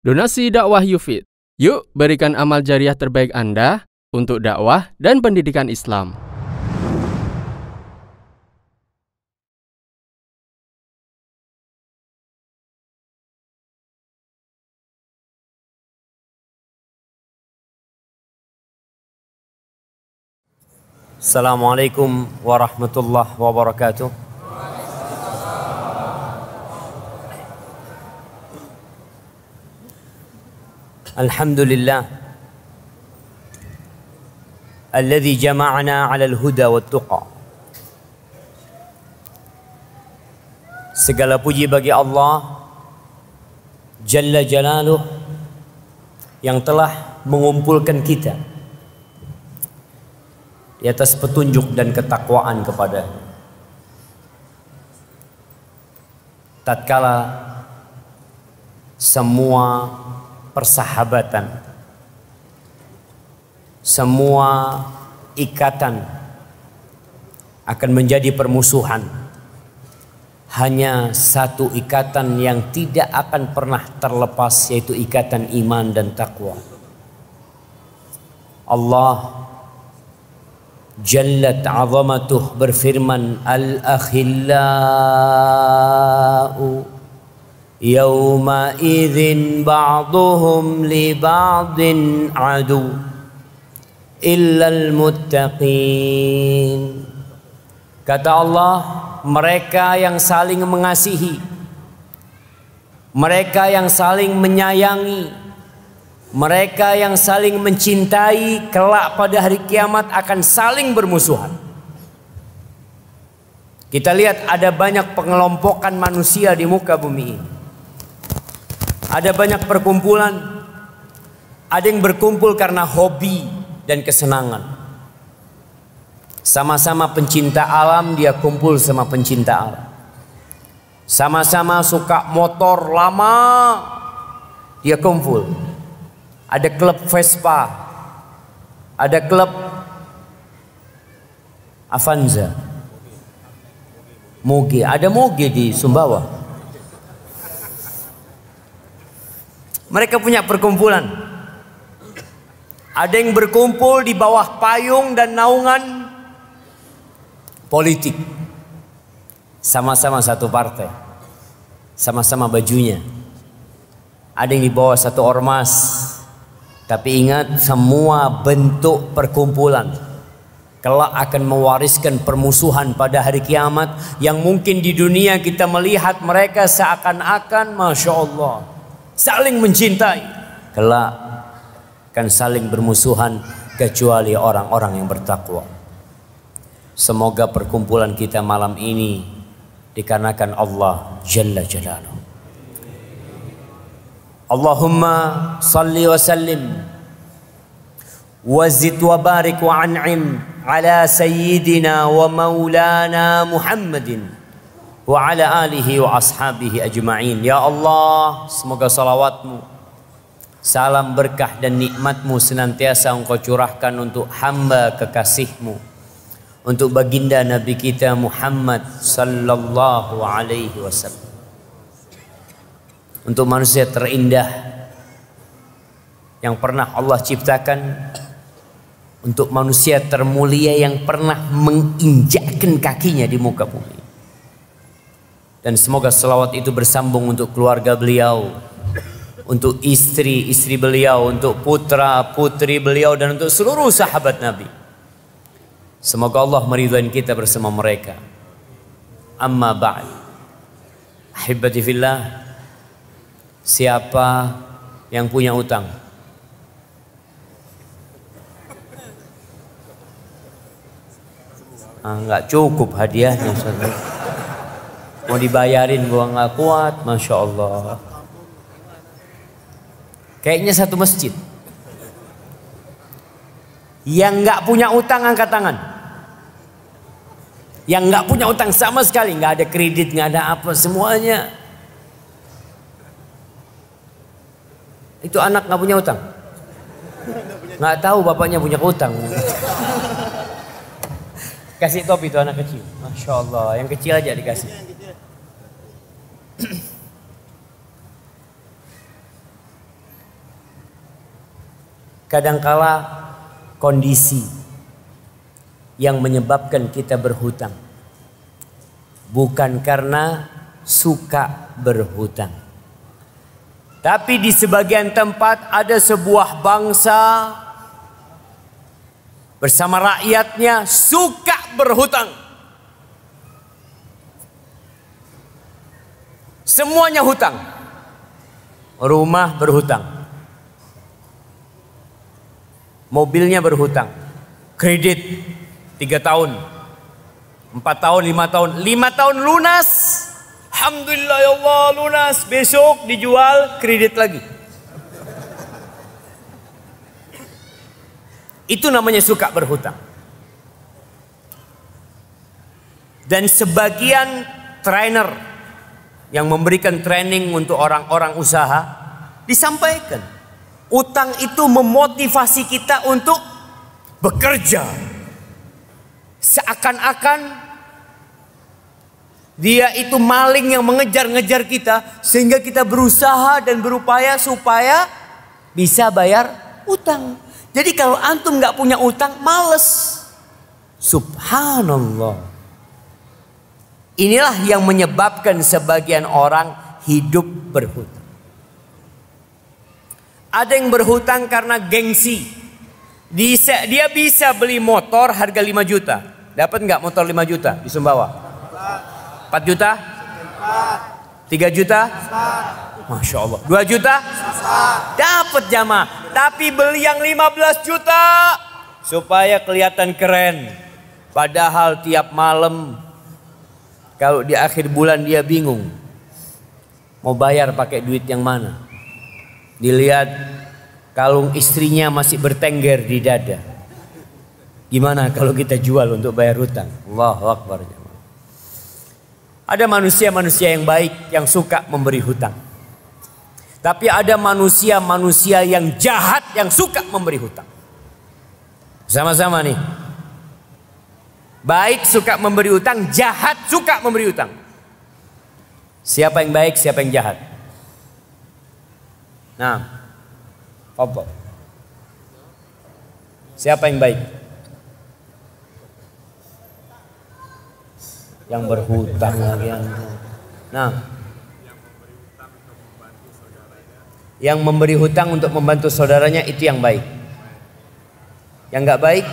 Donasi dakwah Yufid. Yuk berikan amal jariah terbaik Anda untuk dakwah dan pendidikan Islam. Assalamualaikum warahmatullahi wabarakatuh. الحمد لله الذي جمعنا على الهدى والتقى Segala puji bagi Allah Jalla Jalaluh yang telah mengumpulkan kita di atas petunjuk dan ketakwaan kepada tatkala semua persahabatan, semua ikatan akan menjadi permusuhan. Hanya satu ikatan yang tidak akan pernah terlepas, yaitu ikatan iman dan takwa. Allah Jallat azamatuh berfirman Al-akhillau يومئذ بعضهم لبعض عدو إلا المتقين Kata Allah, mereka yang saling mengasihi, mereka yang saling menyayangi, mereka yang saling mencintai kelak pada hari kiamat akan saling bermusuhan. Kita lihat ada banyak pengelompokan manusia di muka bumi ini. Ada banyak perkumpulan. Ada yang berkumpul karena hobi dan kesenangan. Sama-sama pencinta alam dia kumpul sama pencinta alam. Sama-sama suka motor lama dia kumpul. Ada klub Vespa. Ada klub Avanza. Moge, ada Moge di Sumbawa. Mereka punya perkumpulan. Ada yang berkumpul di bawah payung dan naungan politik. Sama-sama satu partai. Sama-sama bajunya. Ada yang di bawah satu ormas. Tapi ingat semua bentuk perkumpulan kelak akan mewariskan permusuhan pada hari kiamat yang mungkin di dunia kita melihat mereka seakan-akan masya Allah saling mencintai kelak kan saling bermusuhan kecuali orang-orang yang bertakwa semoga perkumpulan kita malam ini dikarenakan Allah jalla jalaluhu Allahumma salli wa sallim وزد وبارك وانعم على سيدنا ومولانا محمد wa ala alihi wa ashabihi ajma'in. Ya Allah, semoga salawatmu, salam berkah dan nikmatmu senantiasa engkau curahkan untuk hamba kekasihmu. Untuk baginda Nabi kita Muhammad sallallahu alaihi wasallam. Untuk manusia terindah yang pernah Allah ciptakan untuk manusia termulia yang pernah menginjakkan kakinya di muka bumi. Dan semoga selawat itu bersambung untuk keluarga beliau, untuk istri-istri beliau, untuk putra-putri beliau, dan untuk seluruh sahabat Nabi. Semoga Allah meridhoin kita bersama mereka. Amma ba'd. Ahibati fillah. Siapa yang punya utang? Ah, enggak cukup hadiahnya Ustaz mau dibayarin gua nggak kuat masya Allah kayaknya satu masjid yang nggak punya utang angkat tangan yang nggak punya utang sama sekali nggak ada kredit nggak ada apa semuanya itu anak nggak punya utang nggak tahu bapaknya punya utang kasih topi itu anak kecil masya Allah yang kecil aja dikasih Kadangkala kondisi yang menyebabkan kita berhutang bukan karena suka berhutang. Tapi di sebagian tempat ada sebuah bangsa bersama rakyatnya suka berhutang. Semuanya hutang. Rumah berhutang. Mobilnya berhutang. Kredit tiga tahun. empat tahun, lima tahun. lima tahun lunas. Alhamdulillah ya Allah lunas. Besok dijual kredit lagi. Itu namanya suka berhutang. Dan sebagian trainer yang memberikan training untuk orang-orang usaha disampaikan utang itu memotivasi kita untuk bekerja seakan-akan dia itu maling yang mengejar-ngejar kita sehingga kita berusaha dan berupaya supaya bisa bayar utang. Jadi kalau antum nggak punya utang, males. Subhanallah. Inilah yang menyebabkan sebagian orang hidup berhutang. Ada yang berhutang karena gengsi. Dia, dia bisa beli motor harga 5 juta. Dapat nggak motor 5 juta di Sumbawa? 4 juta? 3 juta? Masya Allah. 2 juta? Dapat jamaah. Tapi beli yang 15 juta. Supaya kelihatan keren. Padahal tiap malam kalau di akhir bulan dia bingung mau bayar pakai duit yang mana. Dilihat kalung istrinya masih bertengger di dada. Gimana kalau kita jual untuk bayar hutang? Allahu Akbar. Ada manusia-manusia yang baik yang suka memberi hutang. Tapi ada manusia-manusia yang jahat yang suka memberi hutang. Sama-sama nih. Baik suka memberi utang, jahat suka memberi utang. Siapa yang baik, siapa yang jahat? Nah, apa? Siapa yang baik? Yang berhutang lagi yang. Nah, yang memberi hutang untuk membantu saudaranya itu yang baik. Yang nggak baik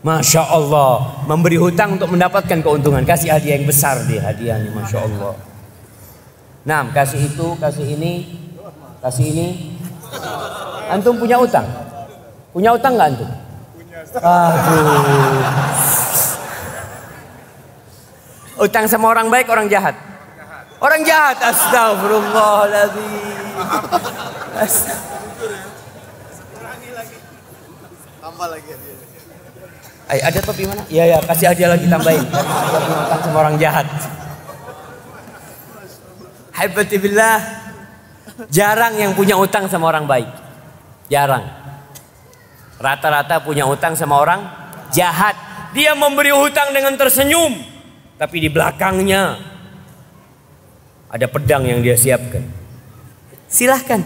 Masya Allah Memberi hutang untuk mendapatkan keuntungan Kasih hadiah yang besar dia hadiahnya Masya Allah Nah kasih itu, kasih ini Kasih ini Antum punya utang? Punya utang nggak antum? Aduh Utang sama orang baik, orang jahat? Orang jahat Astagfirullahaladzim Tambah lagi ada apa gimana? Iya ya, kasih aja lagi tambahin. makan sama orang jahat. Hai Haibatibillah. Jarang yang punya utang sama orang baik. Jarang. Rata-rata punya utang sama orang jahat. Dia memberi utang dengan tersenyum. Tapi di belakangnya ada pedang yang dia siapkan. Silahkan.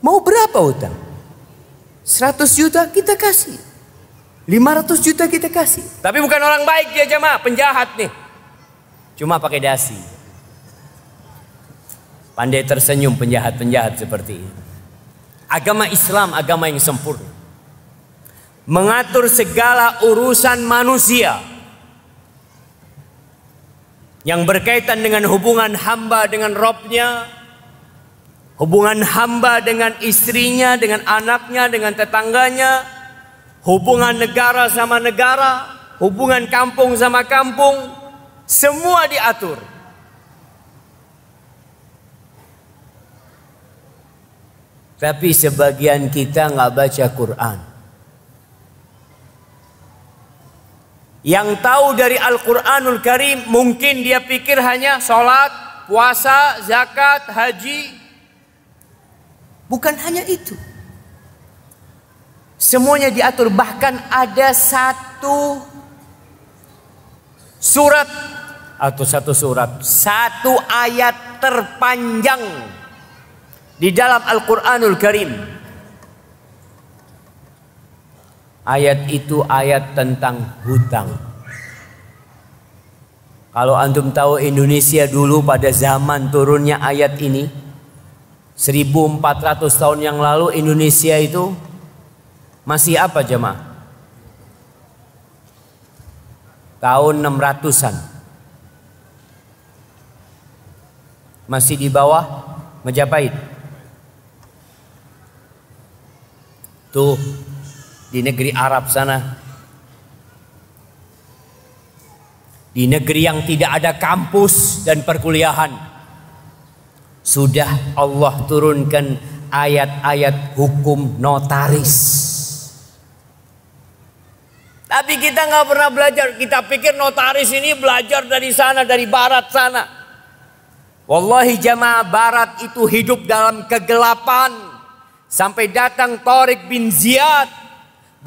Mau berapa utang? 100 juta kita kasih. 500 juta kita kasih. Tapi bukan orang baik dia jemaah, penjahat nih. Cuma pakai dasi. Pandai tersenyum penjahat-penjahat seperti ini. Agama Islam agama yang sempurna. Mengatur segala urusan manusia. Yang berkaitan dengan hubungan hamba dengan robnya. Hubungan hamba dengan istrinya, dengan anaknya, dengan tetangganya hubungan negara sama negara, hubungan kampung sama kampung, semua diatur. Tapi sebagian kita nggak baca Quran. Yang tahu dari Al-Quranul Karim mungkin dia pikir hanya sholat, puasa, zakat, haji. Bukan hanya itu. Semuanya diatur bahkan ada satu surat atau satu surat, satu ayat terpanjang di dalam Al-Qur'anul Karim. Ayat itu ayat tentang hutang. Kalau antum tahu Indonesia dulu pada zaman turunnya ayat ini 1400 tahun yang lalu Indonesia itu masih apa jemaah? Tahun 600-an. Masih di bawah Majapahit. Tuh di negeri Arab sana. Di negeri yang tidak ada kampus dan perkuliahan. Sudah Allah turunkan ayat-ayat hukum notaris. Tapi kita nggak pernah belajar. Kita pikir notaris ini belajar dari sana, dari barat sana. Wallahi jamaah barat itu hidup dalam kegelapan. Sampai datang Torik bin Ziyad.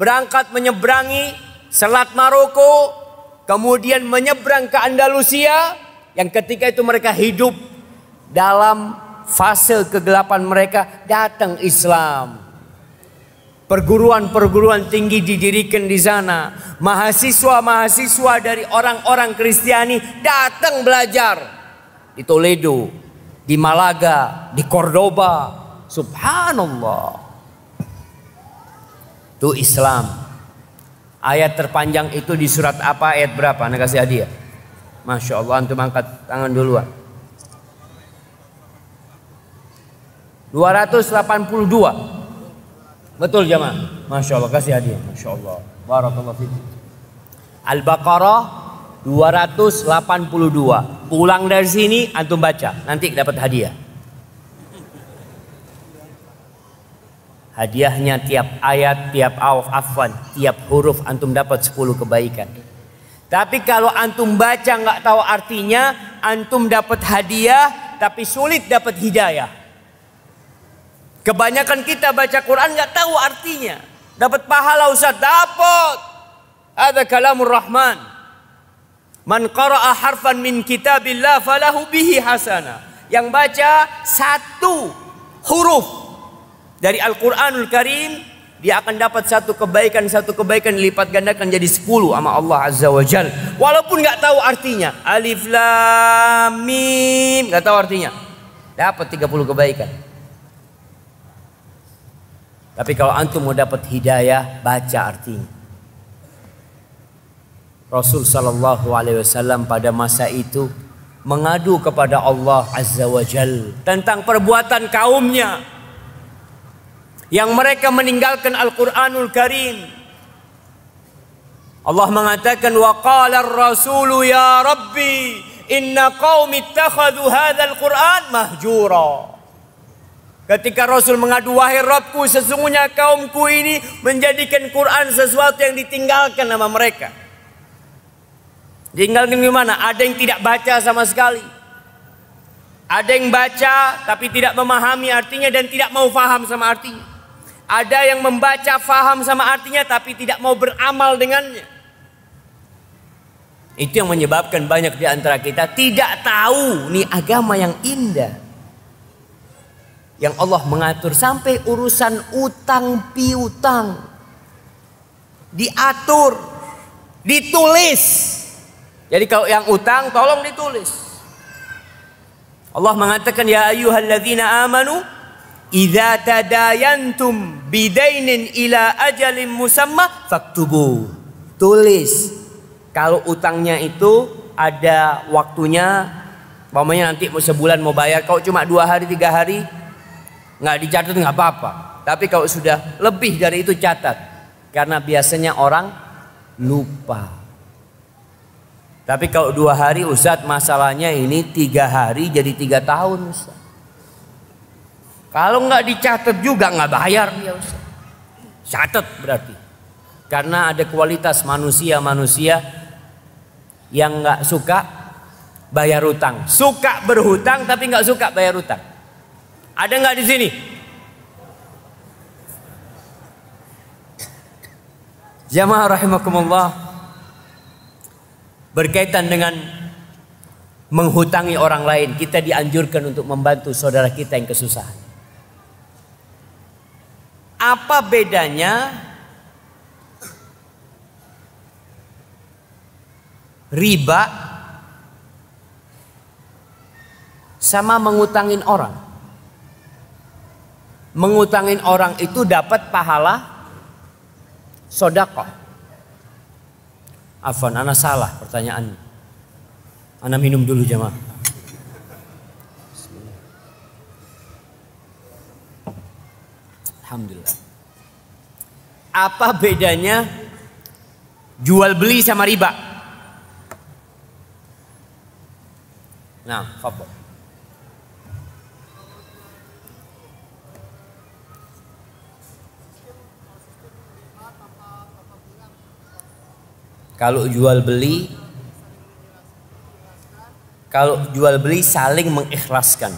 Berangkat menyeberangi Selat Maroko. Kemudian menyeberang ke Andalusia. Yang ketika itu mereka hidup dalam fase kegelapan mereka. Datang Islam. Perguruan-perguruan tinggi didirikan di sana. Mahasiswa-mahasiswa dari orang-orang Kristiani datang belajar di Toledo, di Malaga, di Cordoba. Subhanallah. Itu Islam. Ayat terpanjang itu di surat apa ayat berapa? Anda kasih hadiah. Masya Allah antum angkat tangan duluan. 282 Betul jemaah. Masya Allah kasih hadiah. Masya Allah. Barakallah Al-Baqarah 282. Pulang dari sini antum baca. Nanti dapat hadiah. Hadiahnya tiap ayat, tiap awf, afwan, tiap huruf antum dapat 10 kebaikan. Tapi kalau antum baca nggak tahu artinya, antum dapat hadiah tapi sulit dapat hidayah. Kebanyakan kita baca Quran nggak tahu artinya. Dapat pahala usah dapat. Ada kalamur Rahman. Man qara'a harfan min kitabillah falahu bihi hasana. Yang baca satu huruf dari Al-Qur'anul Karim dia akan dapat satu kebaikan satu kebaikan lipat gandakan jadi sepuluh sama Allah Azza wa Jal walaupun nggak tahu artinya alif lam mim nggak tahu artinya dapat 30 kebaikan tapi kalau antum mau dapat hidayah, baca artinya. Rasul sallallahu alaihi wasallam pada masa itu mengadu kepada Allah Azza wa Jal tentang perbuatan kaumnya yang mereka meninggalkan Al-Qur'anul Karim. Allah mengatakan wa qala ar-rasulu ya rabbi inna qaumi ittakhadhu hadzal qur'an mahjura. Ketika Rasul mengadu, wahai Rabbku sesungguhnya kaumku ini menjadikan Quran sesuatu yang ditinggalkan nama mereka. Ditinggalkan gimana? Ada yang tidak baca sama sekali. Ada yang baca tapi tidak memahami artinya dan tidak mau faham sama artinya. Ada yang membaca faham sama artinya tapi tidak mau beramal dengannya. Itu yang menyebabkan banyak di antara kita tidak tahu nih agama yang indah yang Allah mengatur sampai urusan utang piutang diatur ditulis jadi kalau yang utang tolong ditulis Allah mengatakan ya ayyuhalladzina amanu idza tadayantum bidainin ila ajalin musamma faktubu tulis kalau utangnya itu ada waktunya bapaknya nanti mau sebulan mau bayar, kau cuma dua hari tiga hari Nggak dicatat nggak apa-apa. Tapi kalau sudah lebih dari itu catat. Karena biasanya orang lupa. Tapi kalau dua hari Ustaz masalahnya ini tiga hari jadi tiga tahun Ustaz. Kalau nggak dicatat juga nggak bayar dia Ustaz. Catat berarti. Karena ada kualitas manusia-manusia yang nggak suka bayar utang. Suka berhutang tapi nggak suka bayar utang. Ada nggak di sini? Jamaah rahimakumullah berkaitan dengan menghutangi orang lain, kita dianjurkan untuk membantu saudara kita yang kesusahan. Apa bedanya riba sama mengutangin orang? mengutangin orang itu dapat pahala sodako? Afwan, anak salah pertanyaan. Anak minum dulu jemaah. Alhamdulillah. Apa bedanya jual beli sama riba? Nah, fabel. Kalau jual beli kalau jual beli saling mengikhlaskan.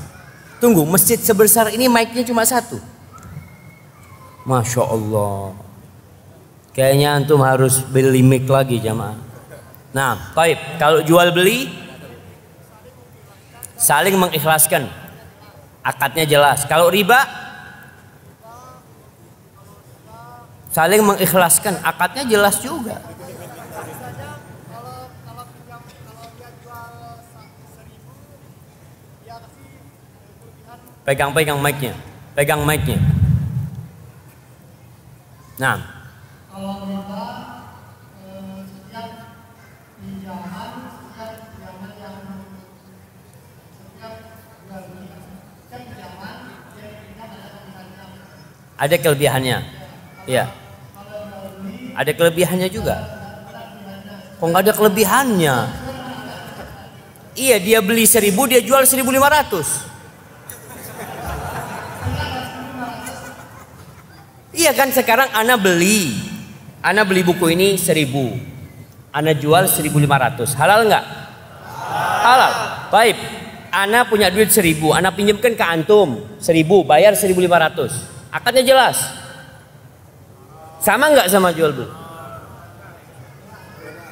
Tunggu, masjid sebesar ini mic-nya cuma satu. Masya Allah. Kayaknya antum harus beli mic lagi jamaah. Nah, baik Kalau jual beli saling mengikhlaskan. Akadnya jelas. Kalau riba saling mengikhlaskan, akadnya jelas juga. Pegang-pegang mic-nya. Pegang mic-nya. Nah. Kalau ternyata eh, setiap pinjaman, ada kelebihannya. ya. Ada kelebihannya juga. Kok nggak ada kelebihannya? Iya dia beli seribu dia jual seribu lima ratus. Iya kan sekarang Ana beli. Ana beli buku ini seribu. Ana jual seribu lima ratus. Halal nggak? Halal. Baik. Ana punya duit seribu. Ana pinjamkan ke antum seribu. Bayar seribu lima ratus. Akadnya jelas. Sama nggak sama jual beli?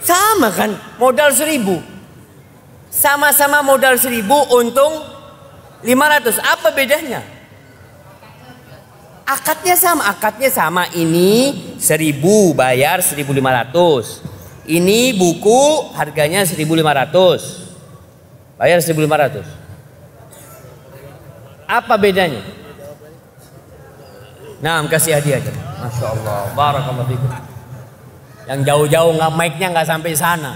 Sama kan. Modal seribu. Sama-sama modal seribu untung lima ratus. Apa bedanya? Akadnya sama, akadnya sama. Ini 1000 bayar 1500. Ini buku harganya 1500. Bayar 1500. Apa bedanya? Nah, kasih hadiah aja. Masya Allah, barakallahu Yang jauh-jauh nggak -jauh, mic-nya nggak sampai sana.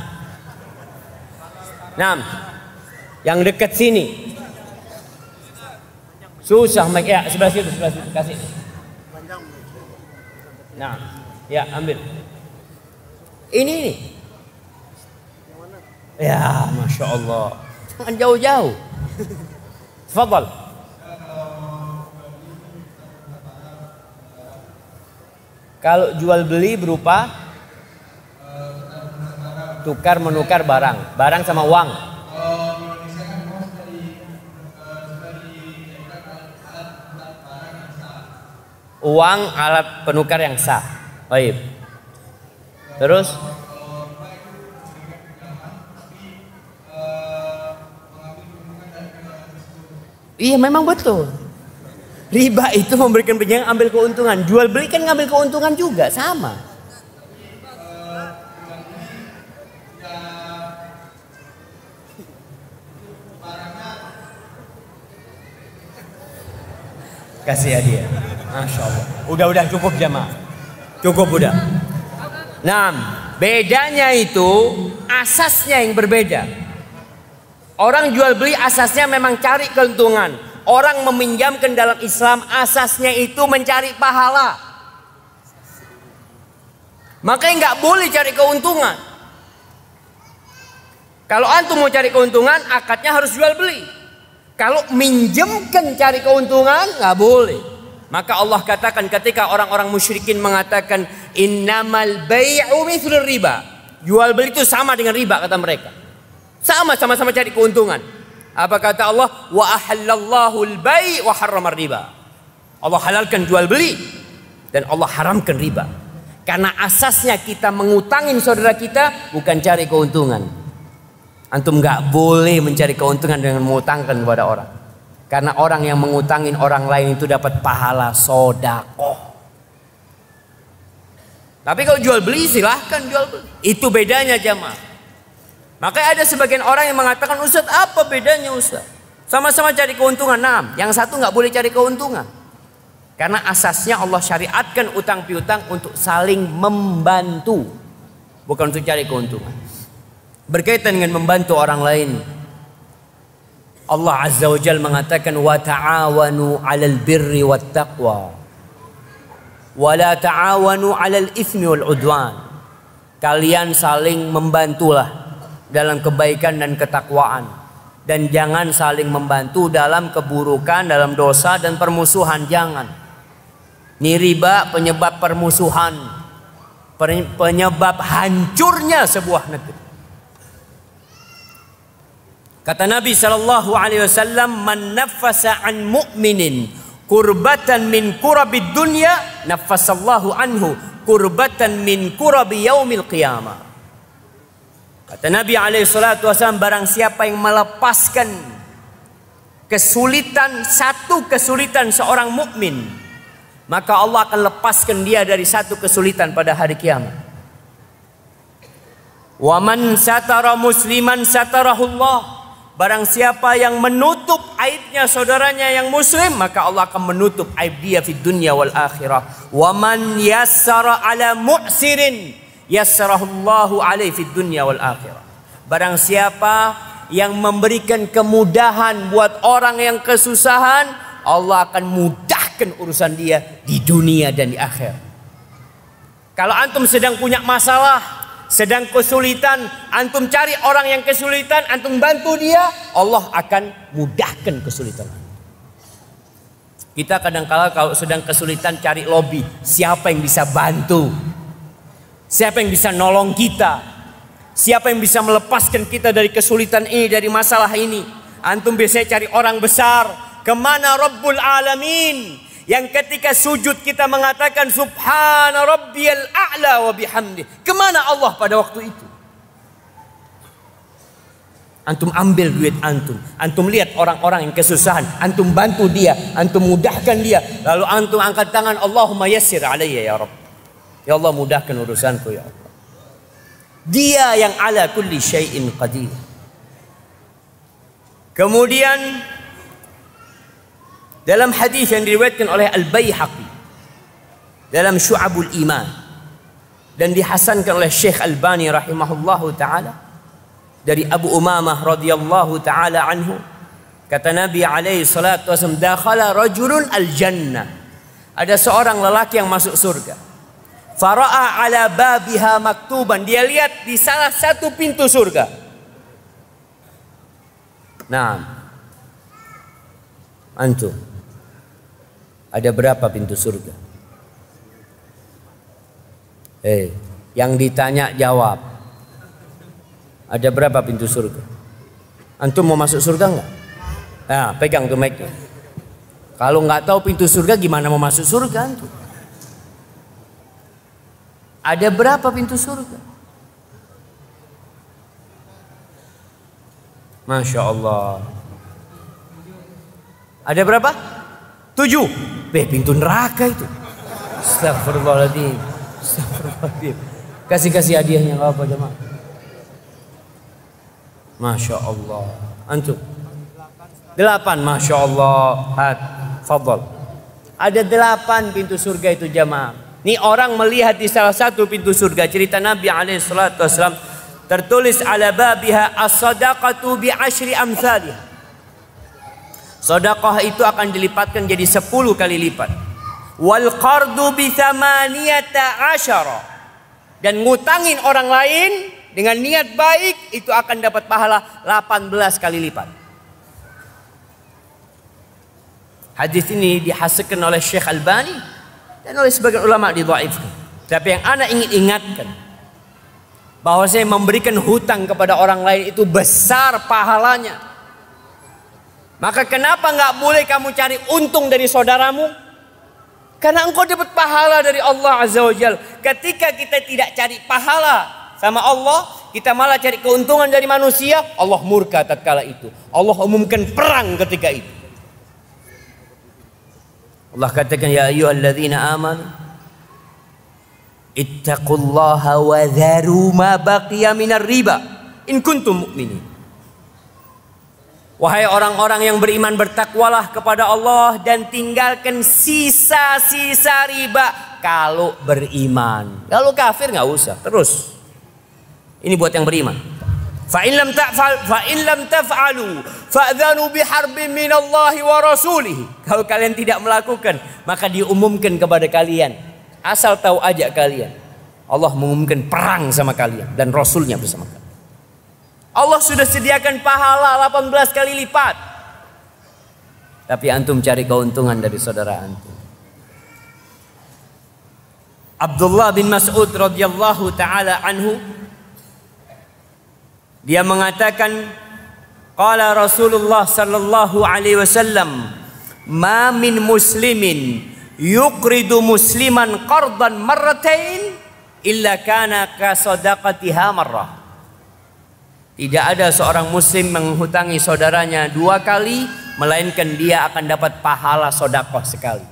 Nah, yang dekat sini, Susah mic ya sebelah situ sebelah situ kasih. Nah, ya ambil. Ini nih. Ya, masya Allah. Jangan jauh-jauh. Fadal. Kalau jual beli berupa tukar menukar barang, barang sama uang. uang alat penukar yang sah. Baik. Terus Iya memang betul. Riba itu memberikan pinjaman ambil keuntungan. Jual beli kan ngambil keuntungan juga sama. Kasih hadiah. Masya Allah. Udah-udah cukup jamaah. Cukup udah. Nah, bedanya itu asasnya yang berbeda. Orang jual beli asasnya memang cari keuntungan. Orang meminjamkan dalam Islam asasnya itu mencari pahala. Makanya nggak boleh cari keuntungan. Kalau antum mau cari keuntungan, akadnya harus jual beli. Kalau minjemkan cari keuntungan, nggak boleh. Maka Allah katakan ketika orang-orang musyrikin mengatakan innamal bai'u mithlu riba. Jual beli itu sama dengan riba kata mereka. Sama sama-sama cari keuntungan. Apa kata Allah? Wa ahallallahu al-bai' wa harrama riba. Allah halalkan jual beli dan Allah haramkan riba. Karena asasnya kita mengutangin saudara kita bukan cari keuntungan. Antum nggak boleh mencari keuntungan dengan mengutangkan kepada orang. Karena orang yang mengutangin orang lain itu dapat pahala sodako. Tapi kalau jual beli silahkan jual beli. Itu bedanya jamaah. Makanya ada sebagian orang yang mengatakan Ustaz apa bedanya Ustaz? Sama-sama cari keuntungan. Nah, yang satu nggak boleh cari keuntungan. Karena asasnya Allah syariatkan utang piutang untuk saling membantu. Bukan untuk cari keuntungan. Berkaitan dengan membantu orang lain. Allah Azza wa Jal mengatakan wa ta'awanu 'alal birri wat taqwa wa la ta'awanu 'alal itsmi wal udwan. Kalian saling membantulah dalam kebaikan dan ketakwaan dan jangan saling membantu dalam keburukan, dalam dosa dan permusuhan jangan. Ini riba penyebab permusuhan, penyebab hancurnya sebuah negeri. Kata Nabi sallallahu alaihi wasallam, "Man nafasa an mu'minin kurbatan min kurabid dunya, nafasallahu anhu kurbatan min kurabi yaumil qiyamah." Kata Nabi alaihi salatu wasallam, barang siapa yang melepaskan kesulitan satu kesulitan seorang mukmin, maka Allah akan lepaskan dia dari satu kesulitan pada hari kiamat. Waman satara musliman satarahullah. Barang siapa yang menutup aibnya saudaranya yang muslim, maka Allah akan menutup aib dia di dunia wal akhirah. Wa man yassara ala mu'sirin yassarahullahu alaihi fid dunya wal akhirah. Barang siapa yang memberikan kemudahan buat orang yang kesusahan, Allah akan mudahkan urusan dia di dunia dan di akhir. Kalau antum sedang punya masalah, sedang kesulitan, antum cari orang yang kesulitan, antum bantu dia, Allah akan mudahkan kesulitan. Kita kadang-kala kalau sedang kesulitan cari lobby, siapa yang bisa bantu? Siapa yang bisa nolong kita? Siapa yang bisa melepaskan kita dari kesulitan ini, dari masalah ini? Antum biasanya cari orang besar, kemana Rabbul Alamin? Yang ketika sujud kita mengatakan Subhana Rabbiyal A'la wa bihamdi. Kemana Allah pada waktu itu? Antum ambil duit antum. Antum lihat orang-orang yang kesusahan. Antum bantu dia. Antum mudahkan dia. Lalu antum angkat tangan. Allahumma yassir alaiya ya Rabb. Ya Allah mudahkan urusanku ya Allah. Dia yang ala kulli syai'in qadir. Kemudian dalam hadis yang diriwayatkan oleh Al Baihaqi dalam Syu'abul Iman dan dihasankan oleh Syekh Albani rahimahullahu taala dari Abu Umamah radhiyallahu taala anhu kata Nabi alaihi salatu wasallam dakhala rajulun al jannah ada seorang lelaki yang masuk surga faraa ala babiha maktuban dia lihat di salah satu pintu surga nah antum ada berapa pintu surga? Eh, hey, yang ditanya jawab. Ada berapa pintu surga? Antum mau masuk surga nggak? Nah, pegang tuh mic Kalau nggak tahu pintu surga gimana mau masuk surga antum? Ada berapa pintu surga? Masya Allah. Ada berapa? Tujuh. Beh, pintu neraka itu. Astagfirullahaladzim. Astagfirullahaladzim. Kasih-kasih hadiahnya nggak apa jemaah. Masya Allah. Antum. Delapan, Masya Allah. Had. Fadol. Ada delapan pintu surga itu jamaah. Ini orang melihat di salah satu pintu surga. Cerita Nabi alaihissalatu wassalam. Tertulis ala babiha as-sadaqatu bi ashri amthaliha. Sodakoh itu akan dilipatkan jadi 10 kali lipat. Wal qardu maniata asyara. Dan ngutangin orang lain dengan niat baik itu akan dapat pahala 18 kali lipat. Hadis ini dihasilkan oleh Syekh Albani dan oleh sebagian ulama di didhaifkan. Tapi yang anak ingin ingatkan bahwa saya memberikan hutang kepada orang lain itu besar pahalanya maka kenapa nggak boleh kamu cari untung dari saudaramu? Karena engkau dapat pahala dari Allah Azza wa Jal. Ketika kita tidak cari pahala sama Allah, kita malah cari keuntungan dari manusia, Allah murka tatkala itu. Allah umumkan perang ketika itu. Allah katakan ya ayyuhalladzina amanu ittaqullaha wa dharu ma baqiya riba in kuntum mu'minin. Wahai orang-orang yang beriman bertakwalah kepada Allah dan tinggalkan sisa-sisa riba kalau beriman. Kalau kafir nggak usah, terus. Ini buat yang beriman. Fa in lam ta'fal fa in lam min wa Kalau kalian tidak melakukan, maka diumumkan kepada kalian. Asal tahu aja kalian. Allah mengumumkan perang sama kalian dan rasulnya bersama kalian. Allah sudah sediakan pahala 18 kali lipat. Tapi antum cari keuntungan dari saudara antum. Abdullah bin Mas'ud radhiyallahu taala anhu dia mengatakan qala Rasulullah sallallahu alaihi wasallam ma min muslimin yuqridu musliman qardan marratain illa kana ka sadaqatiha marrah tidak ada seorang muslim menghutangi saudaranya dua kali, melainkan dia akan dapat pahala sodakoh sekali.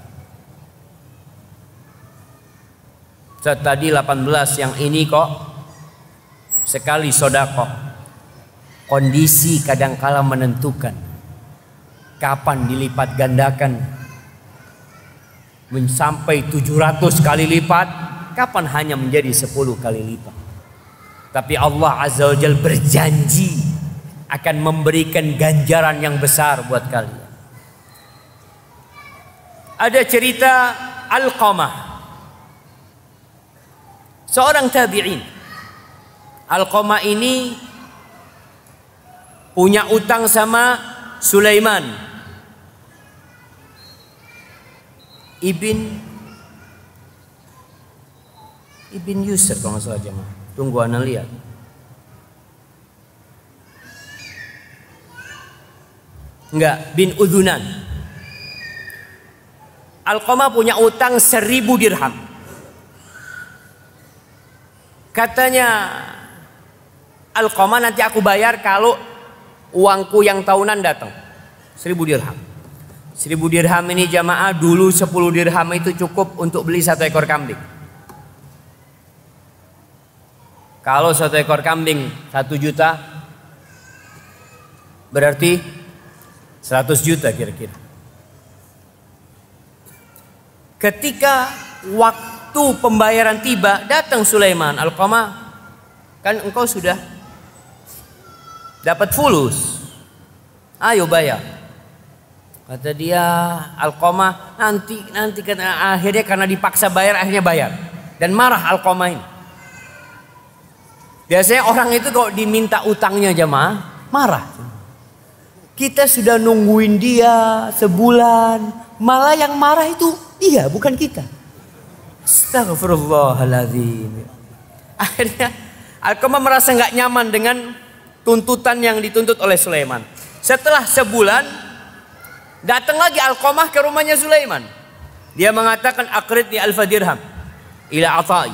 Saat tadi 18 yang ini kok sekali sodakoh. Kondisi kadangkala menentukan kapan dilipat gandakan sampai 700 kali lipat, kapan hanya menjadi 10 kali lipat. Tapi Allah Azza wa Jal berjanji akan memberikan ganjaran yang besar buat kalian. Ada cerita Al-Qamah. Seorang tabi'in. Al-Qamah ini punya utang sama Sulaiman. Ibn Ibn Yusuf kalau salah jemaah. Tunggu ana lihat. Enggak, bin Udunan. Alkoma punya utang seribu dirham. Katanya Alkoma nanti aku bayar kalau uangku yang tahunan datang. Seribu dirham. Seribu dirham ini jamaah dulu sepuluh dirham itu cukup untuk beli satu ekor kambing. Kalau satu ekor kambing satu juta berarti seratus juta kira-kira. Ketika waktu pembayaran tiba, datang Sulaiman al -Qama. Kan engkau sudah dapat fulus. Ayo bayar. Kata dia Alkomah nanti nanti akhirnya karena dipaksa bayar akhirnya bayar dan marah Alkomah ini. Biasanya orang itu kalau diminta utangnya jemaah marah. Kita sudah nungguin dia sebulan, malah yang marah itu dia bukan kita. Astagfirullahaladzim. Akhirnya Alkoma merasa nggak nyaman dengan tuntutan yang dituntut oleh Sulaiman. Setelah sebulan datang lagi Alkomah ke rumahnya Sulaiman. Dia mengatakan akridni alfa dirham ila atai.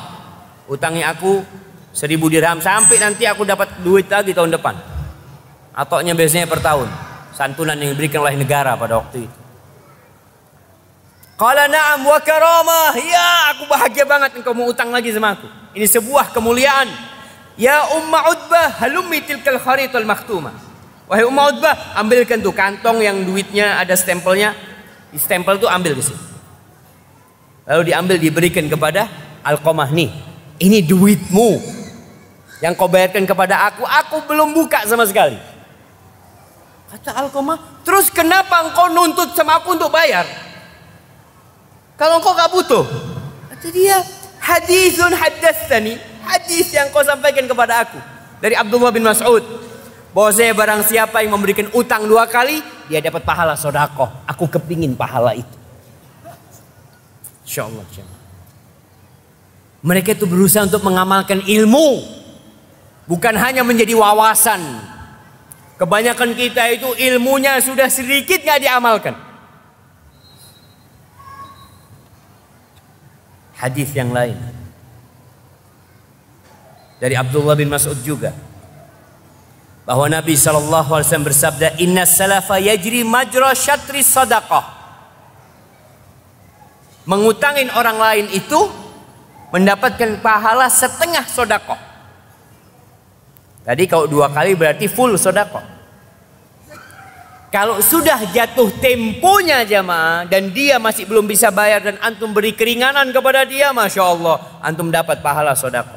Utangi aku Seribu dirham sampai nanti aku dapat duit lagi tahun depan. Atoknya biasanya per tahun. Santunan yang diberikan oleh negara pada waktu itu. kalau na'am wa karamah. Ya, aku bahagia banget engkau mau utang lagi sama aku. Ini sebuah kemuliaan. Ya Umma Utbah, halummi tilkal kharitul maktuma Wahai Umma Utbah, ambilkan tuh kantong yang duitnya ada stempelnya. Di stempel tuh ambil ke sini. Lalu diambil diberikan kepada al nih. Ini duitmu. Yang kau bayarkan kepada aku, aku belum buka sama sekali. Kata Alkomah, terus kenapa engkau nuntut sama aku untuk bayar? Kalau engkau gak butuh. Kata dia, hadisun haddastani, Hadis yang kau sampaikan kepada aku. Dari Abdullah bin Mas'ud. Bahwa saya barang siapa yang memberikan utang dua kali, dia dapat pahala sodakoh. Aku kepingin pahala itu. Insya Allah. Insya Allah. Mereka itu berusaha untuk mengamalkan ilmu bukan hanya menjadi wawasan. Kebanyakan kita itu ilmunya sudah sedikit nggak diamalkan. Hadis yang lain dari Abdullah bin Mas'ud juga bahwa Nabi Shallallahu Alaihi Wasallam bersabda, Inna salafa yajri majra syatri sadaqah. Mengutangin orang lain itu mendapatkan pahala setengah sodakoh. Tadi kalau dua kali berarti full sodako. Kalau sudah jatuh temponya jamaah dan dia masih belum bisa bayar dan antum beri keringanan kepada dia, masya Allah, antum dapat pahala sodako.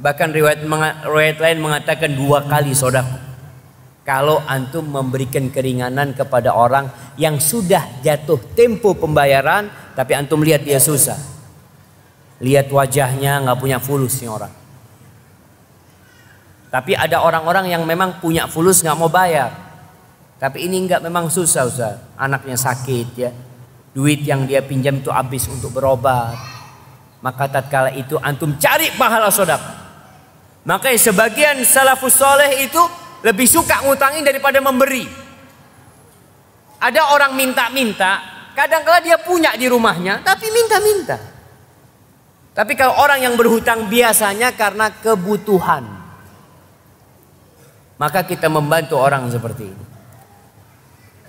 Bahkan riwayat, riwayat lain mengatakan dua kali sodako. Kalau antum memberikan keringanan kepada orang yang sudah jatuh tempo pembayaran, tapi antum lihat dia susah, lihat wajahnya nggak punya fulus orang tapi ada orang-orang yang memang punya fulus nggak mau bayar. Tapi ini nggak memang susah usah. Anaknya sakit ya. Duit yang dia pinjam itu habis untuk berobat. Maka tatkala itu antum cari pahala sodakah. Maka sebagian salafus soleh itu lebih suka ngutangin daripada memberi. Ada orang minta-minta, kadang-kala dia punya di rumahnya, tapi minta-minta. Tapi kalau orang yang berhutang biasanya karena kebutuhan maka kita membantu orang seperti ini.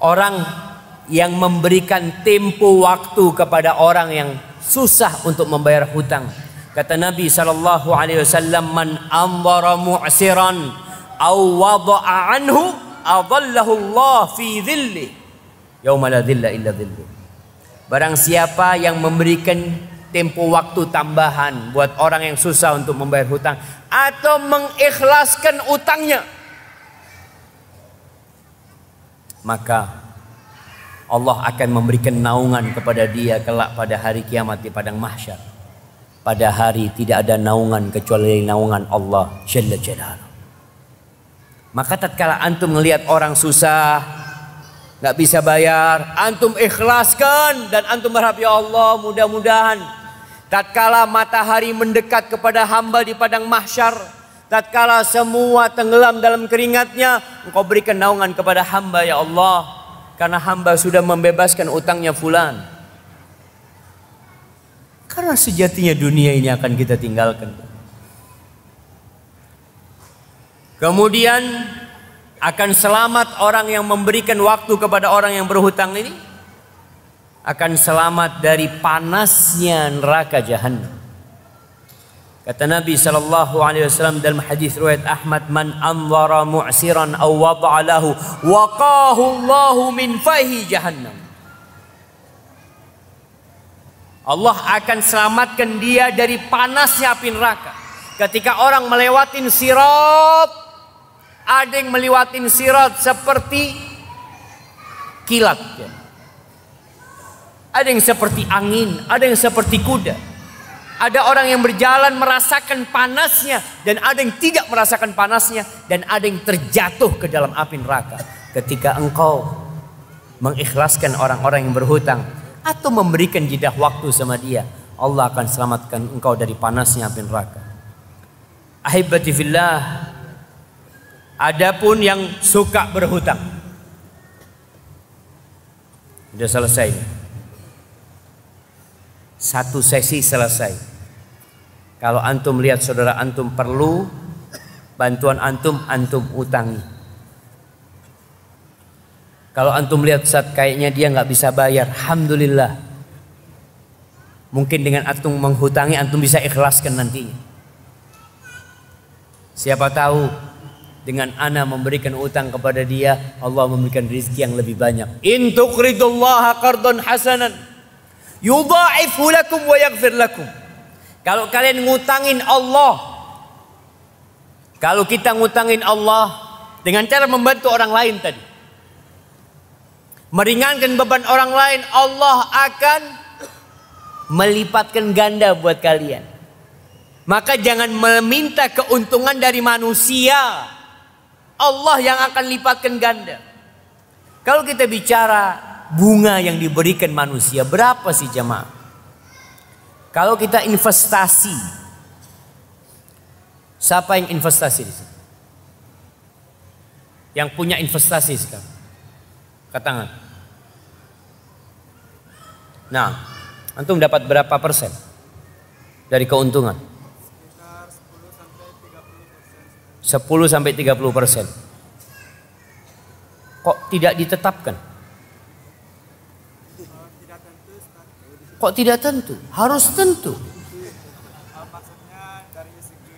Orang yang memberikan tempo waktu kepada orang yang susah untuk membayar hutang. Kata Nabi sallallahu alaihi wasallam, "Man amdara mu'siran aw wada'a anhu adallahu Allah fi dhilli yauma la dhilla illa dhillu." Barang siapa yang memberikan tempo waktu tambahan buat orang yang susah untuk membayar hutang atau mengikhlaskan utangnya, maka Allah akan memberikan naungan kepada dia kelak pada hari kiamat di padang mahsyar. Pada hari tidak ada naungan kecuali naungan Allah Jalla jalal Maka tatkala antum melihat orang susah, nggak bisa bayar, antum ikhlaskan dan antum berharap ya Allah mudah-mudahan tatkala matahari mendekat kepada hamba di padang mahsyar, tatkala semua tenggelam dalam keringatnya, engkau berikan naungan kepada hamba ya Allah, karena hamba sudah membebaskan utangnya fulan. Karena sejatinya dunia ini akan kita tinggalkan. Kemudian akan selamat orang yang memberikan waktu kepada orang yang berhutang ini akan selamat dari panasnya neraka jahanam. Kata Nabi sallallahu alaihi wasallam dalam hadis riwayat Ahmad man anwara mu'siran aw wada'a lahu waqahu Allahu min fahi jahannam. Allah akan selamatkan dia dari panasnya api neraka. Ketika orang melewatin sirat ada yang melewatin sirat seperti kilat. Ada yang seperti angin, ada yang seperti kuda. Ada orang yang berjalan merasakan panasnya dan ada yang tidak merasakan panasnya dan ada yang terjatuh ke dalam api neraka. Ketika engkau mengikhlaskan orang-orang yang berhutang atau memberikan jidah waktu sama dia, Allah akan selamatkan engkau dari panasnya api neraka. Ahibati fillah, adapun yang suka berhutang. Sudah selesai. Satu sesi selesai. Kalau antum lihat saudara antum perlu bantuan antum, antum utangi. Kalau antum lihat saat kayaknya dia nggak bisa bayar, alhamdulillah. Mungkin dengan antum menghutangi antum bisa ikhlaskan nantinya. Siapa tahu dengan ana memberikan utang kepada dia, Allah memberikan rizki yang lebih banyak. In tuqridullaha hasanan yudha'ifu lakum wa yaghfir lakum. Kalau kalian ngutangin Allah, kalau kita ngutangin Allah dengan cara membantu orang lain tadi. Meringankan beban orang lain, Allah akan melipatkan ganda buat kalian. Maka jangan meminta keuntungan dari manusia. Allah yang akan lipatkan ganda. Kalau kita bicara bunga yang diberikan manusia. Berapa sih jemaah? Kalau kita investasi, siapa yang investasi di sini? Yang punya investasi sekarang? Katakan. Nah, antum dapat berapa persen dari keuntungan? 10 sampai 30 persen. Kok tidak ditetapkan? Kok tidak tentu? Harus tentu. Maksudnya dari segi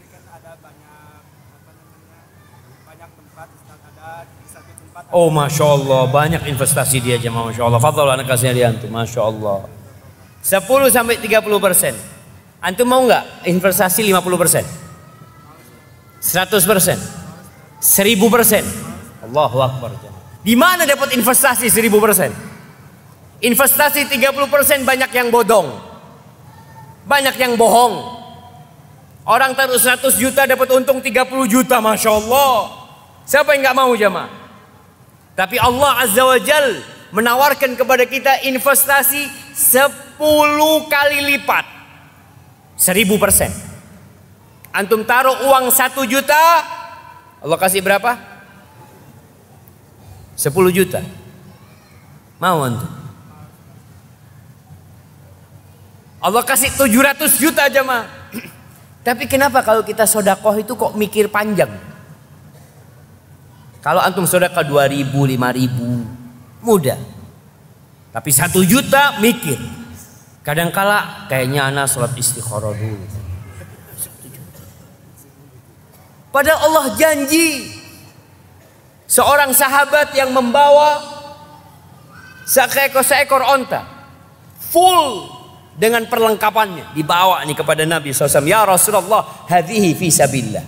ini kan ada banyak apa namanya banyak tempat ada di satu tempat. Oh masya Allah banyak investasi dia jemaah masya Allah. Fadl anak kasih Rianto masya Allah. 10 sampai 30 persen. Antum mau nggak investasi 50 persen? 100 persen? 1000 persen? Allahu Akbar. Di mana dapat investasi 1000 persen? Investasi 30% banyak yang bodong. Banyak yang bohong. Orang taruh 100 juta dapat untung 30 juta, Masya Allah. Siapa yang gak mau jamaah? Tapi Allah Azza wa Jal menawarkan kepada kita investasi 10 kali lipat. 1000 persen. Antum taruh uang 1 juta, Allah kasih berapa? 10 juta. Mau antum? Allah kasih 700 juta jemaah. Tapi kenapa kalau kita sodakoh itu kok mikir panjang? Kalau antum sodakoh 2000, 5000 mudah. Tapi satu juta mikir. Kadangkala kayaknya anak sholat istikharah dulu. Padahal Allah janji seorang sahabat yang membawa seekor seekor onta full dengan perlengkapannya dibawa nih kepada Nabi SAW ya Rasulullah hadhihi fi sabillah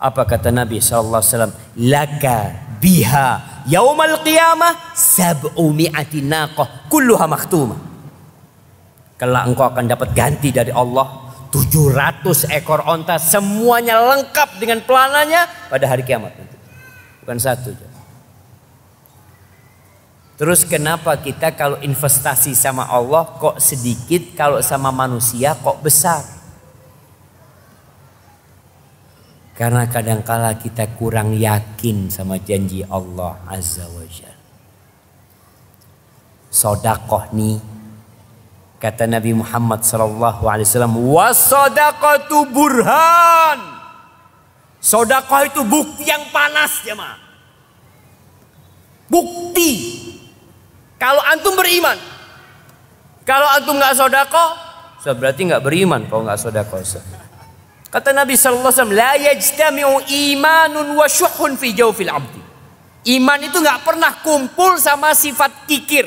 apa kata Nabi SAW laka biha yaumal qiyamah sab'umi'ati naqah kulluha maktumah kelak engkau akan dapat ganti dari Allah 700 ekor onta semuanya lengkap dengan pelananya pada hari kiamat nanti. Bukan satu. Terus kenapa kita kalau investasi sama Allah kok sedikit, kalau sama manusia kok besar? Karena kadangkala kita kurang yakin sama janji Allah Azza wa Sodakoh nih, kata Nabi Muhammad Sallallahu Alaihi Wasallam, burhan. Sodakoh itu bukti yang panas ya ma, Bukti kalau antum beriman, kalau antum nggak sodako, so berarti nggak beriman kalau nggak sodako. So. Kata Nabi Sallallahu Alaihi Wasallam, la imanun wa syuhun fi jawfil abdi. Iman itu nggak pernah kumpul sama sifat kikir.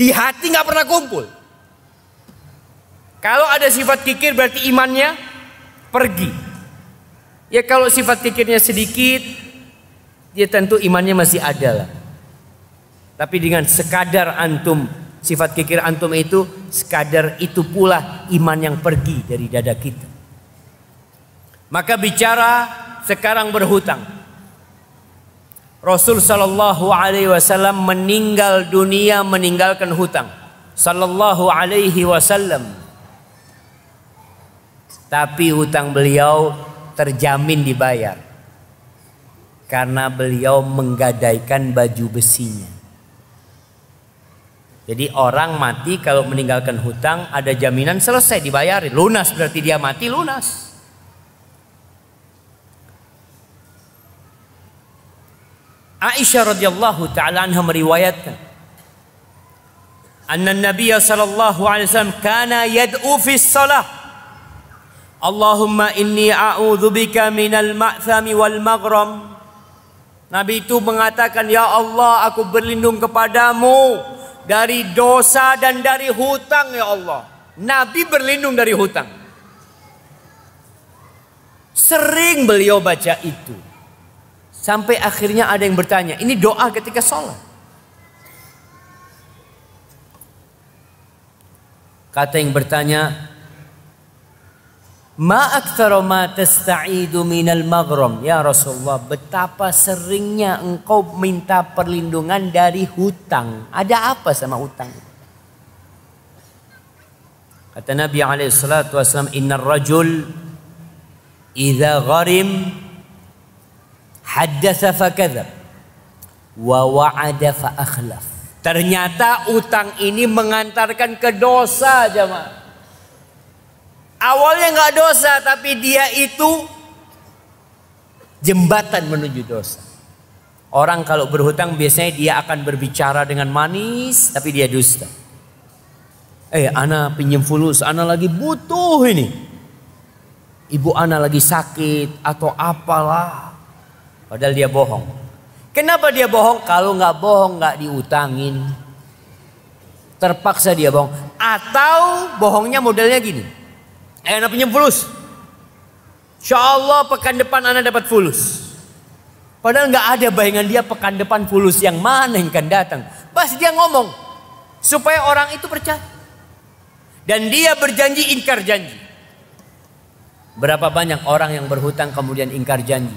Di hati nggak pernah kumpul. Kalau ada sifat kikir berarti imannya pergi. Ya kalau sifat kikirnya sedikit, dia tentu imannya masih ada lah. Tapi dengan sekadar antum sifat kikir antum itu sekadar itu pula iman yang pergi dari dada kita. Maka bicara sekarang berhutang. Rasul sallallahu alaihi wasallam meninggal dunia meninggalkan hutang. Sallallahu alaihi wasallam. Tapi hutang beliau terjamin dibayar. Karena beliau menggadaikan baju besinya. Jadi orang mati kalau meninggalkan hutang ada jaminan selesai dibayarin. Lunas berarti dia mati lunas. Aisyah radhiyallahu taala anha meriwayatkan anna Nabi sallallahu alaihi wasallam kana yad'u fi shalah Allahumma inni a'udzubika minal ma'thami wal maghram Nabi itu mengatakan ya Allah aku berlindung kepadamu dari dosa dan dari hutang ya Allah. Nabi berlindung dari hutang. Sering beliau baca itu. Sampai akhirnya ada yang bertanya, ini doa ketika sholat. Kata yang bertanya, Ma aktsara ma tasta'idu minal maghram ya Rasulullah betapa seringnya engkau minta perlindungan dari hutang. Ada apa sama hutang? Kata Nabi alaihi salatu wasallam innar rajul idza gharim haddatsa kadzab wa wa'ada fa akhlaf. Ternyata utang ini mengantarkan ke dosa jemaah. Awalnya nggak dosa, tapi dia itu jembatan menuju dosa. Orang kalau berhutang biasanya dia akan berbicara dengan manis, tapi dia dusta. Eh, ana pinjam fulus, ana lagi butuh ini. Ibu ana lagi sakit atau apalah. Padahal dia bohong. Kenapa dia bohong? Kalau nggak bohong nggak diutangin. Terpaksa dia bohong. Atau bohongnya modelnya gini. Eh, anak punya fulus. Insya Allah pekan depan anak dapat fulus. Padahal nggak ada bayangan dia pekan depan fulus yang mana yang akan datang. Pas dia ngomong supaya orang itu percaya. Dan dia berjanji ingkar janji. Berapa banyak orang yang berhutang kemudian ingkar janji?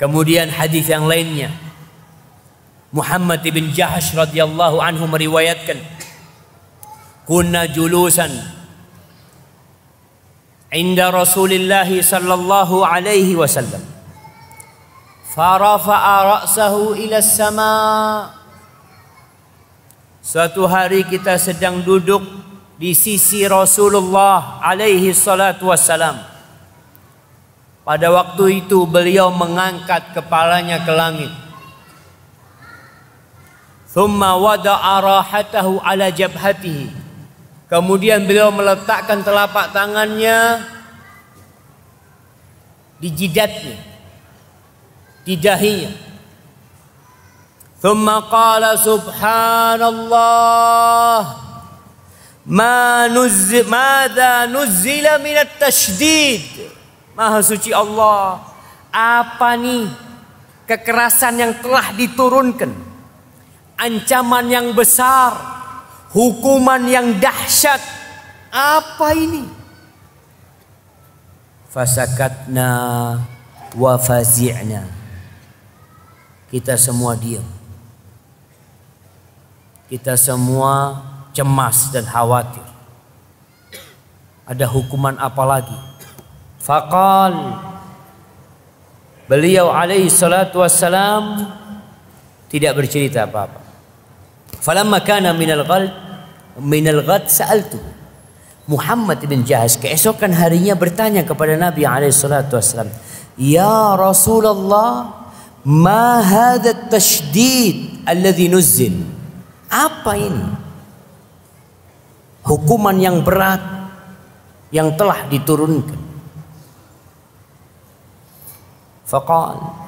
Kemudian hadis yang lainnya. Muhammad ibn Jahash radhiyallahu anhu meriwayatkan kunna جلوسا عند رسول الله صلى الله عليه وسلم فرفع رأسه إلى السماء Suatu hari kita sedang duduk di sisi Rasulullah alaihi salatu wasallam Pada waktu itu beliau mengangkat kepalanya ke langit. ثم وضع راحته على جبهته Kemudian beliau meletakkan telapak tangannya di jidatnya, di dahinya. Thumma qala subhanallah ma nuzzi Mada nuzzila min tashdid Maha suci Allah, apa nih kekerasan yang telah diturunkan? Ancaman yang besar hukuman yang dahsyat. Apa ini? Fasakatna wa fazi'na. Kita semua diam. Kita semua cemas dan khawatir. Ada hukuman apa lagi? Faqal Beliau alaihi salatu wassalam tidak bercerita apa-apa. Falamma kana minal ghad minal ghad sa'altu. Muhammad bin Jahaz keesokan harinya bertanya kepada Nabi alaihi salatu wasallam, "Ya Rasulullah, ma hadha tashdid alladhi nuzzil?" Apa ini? Hukuman yang berat yang telah diturunkan. Faqala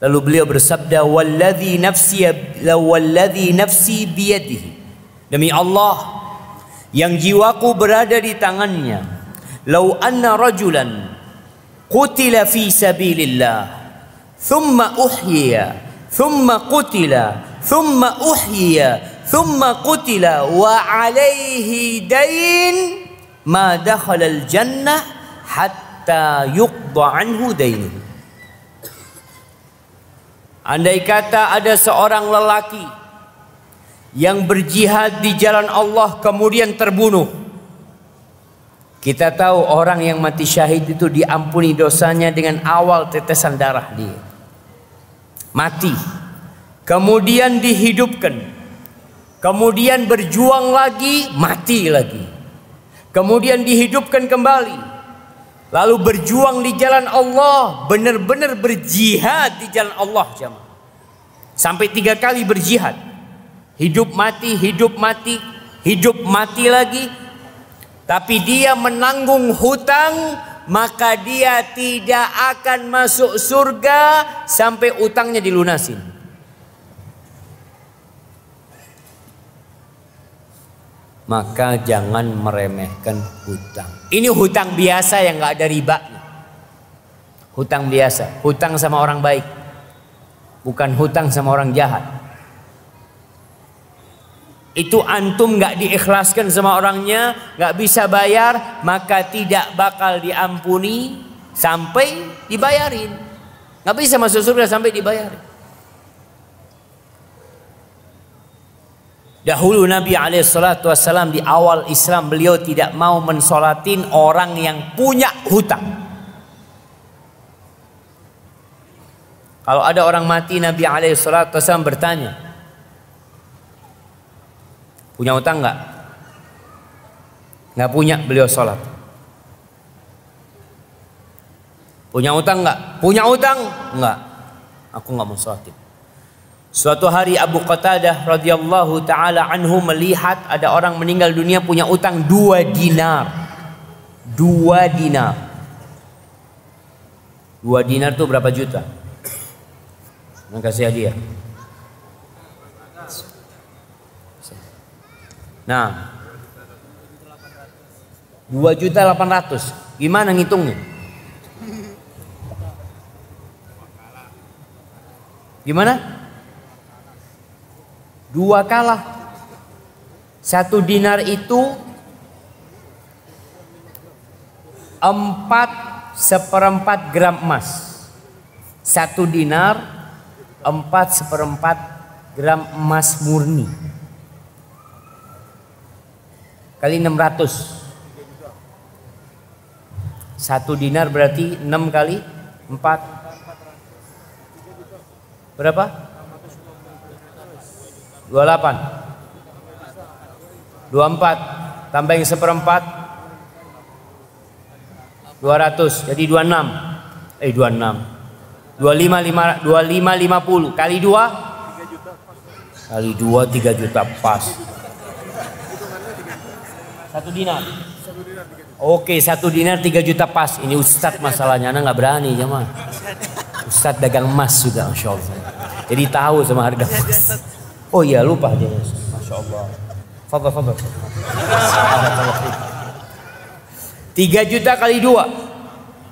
Lalu beliau bersabda, "Walladzi nafsi walladzi nafsi biyadihi." Demi Allah yang jiwaku berada di tangannya. Lau anna rajulan qutila fi sabilillah thumma uhyiya thumma qutila thumma uhyiya thumma qutila wa alaihi dayn ma dakhala al jannah hatta yuqda anhu daynuhu." Andai kata ada seorang lelaki yang berjihad di jalan Allah kemudian terbunuh. Kita tahu orang yang mati syahid itu diampuni dosanya dengan awal tetesan darah dia. Mati. Kemudian dihidupkan. Kemudian berjuang lagi, mati lagi. Kemudian dihidupkan kembali. Lalu berjuang di jalan Allah, benar-benar berjihad di jalan Allah jemaah. Sampai tiga kali berjihad. Hidup mati, hidup mati, hidup mati lagi. Tapi dia menanggung hutang, maka dia tidak akan masuk surga sampai utangnya dilunasin. maka jangan meremehkan hutang. Ini hutang biasa yang nggak ada riba. Hutang biasa, hutang sama orang baik. Bukan hutang sama orang jahat. Itu antum nggak diikhlaskan sama orangnya, nggak bisa bayar, maka tidak bakal diampuni sampai dibayarin. Nggak bisa masuk surga sampai dibayarin. Dahulu Nabi alaihissalatu wassalam di awal Islam beliau tidak mau mensolatin orang yang punya hutang. Kalau ada orang mati Nabi alaihissalatu wassalam bertanya. Punya hutang nggak? Nggak punya beliau sholat. Punya hutang nggak? Punya hutang nggak? Aku nggak mau sholatin. Suatu hari Abu Qatadah radhiyallahu taala anhu melihat ada orang meninggal dunia punya utang dua dinar. Dua dinar. Dua dinar itu berapa juta? Nak kasih hadiah. Nah, dua juta delapan ratus. Gimana ngitungnya? Gimana? dua kalah. Satu dinar itu empat seperempat gram emas. Satu dinar empat seperempat gram emas murni. Kali enam ratus. Satu dinar berarti enam kali empat. Berapa? 28 24 tambah yang seperempat 200 jadi 26 eh 26 25 5, 25 50 kali 2 kali 2 3 juta pas satu dinar Oke satu dinar 3 juta pas ini ustad masalahnya anak nggak berani ya mah Ustadz dagang emas juga Masya Allah jadi tahu sama harga emas Oh iya lupa aja, Masya Allah. Fadal, fadal. Tiga juta kali dua,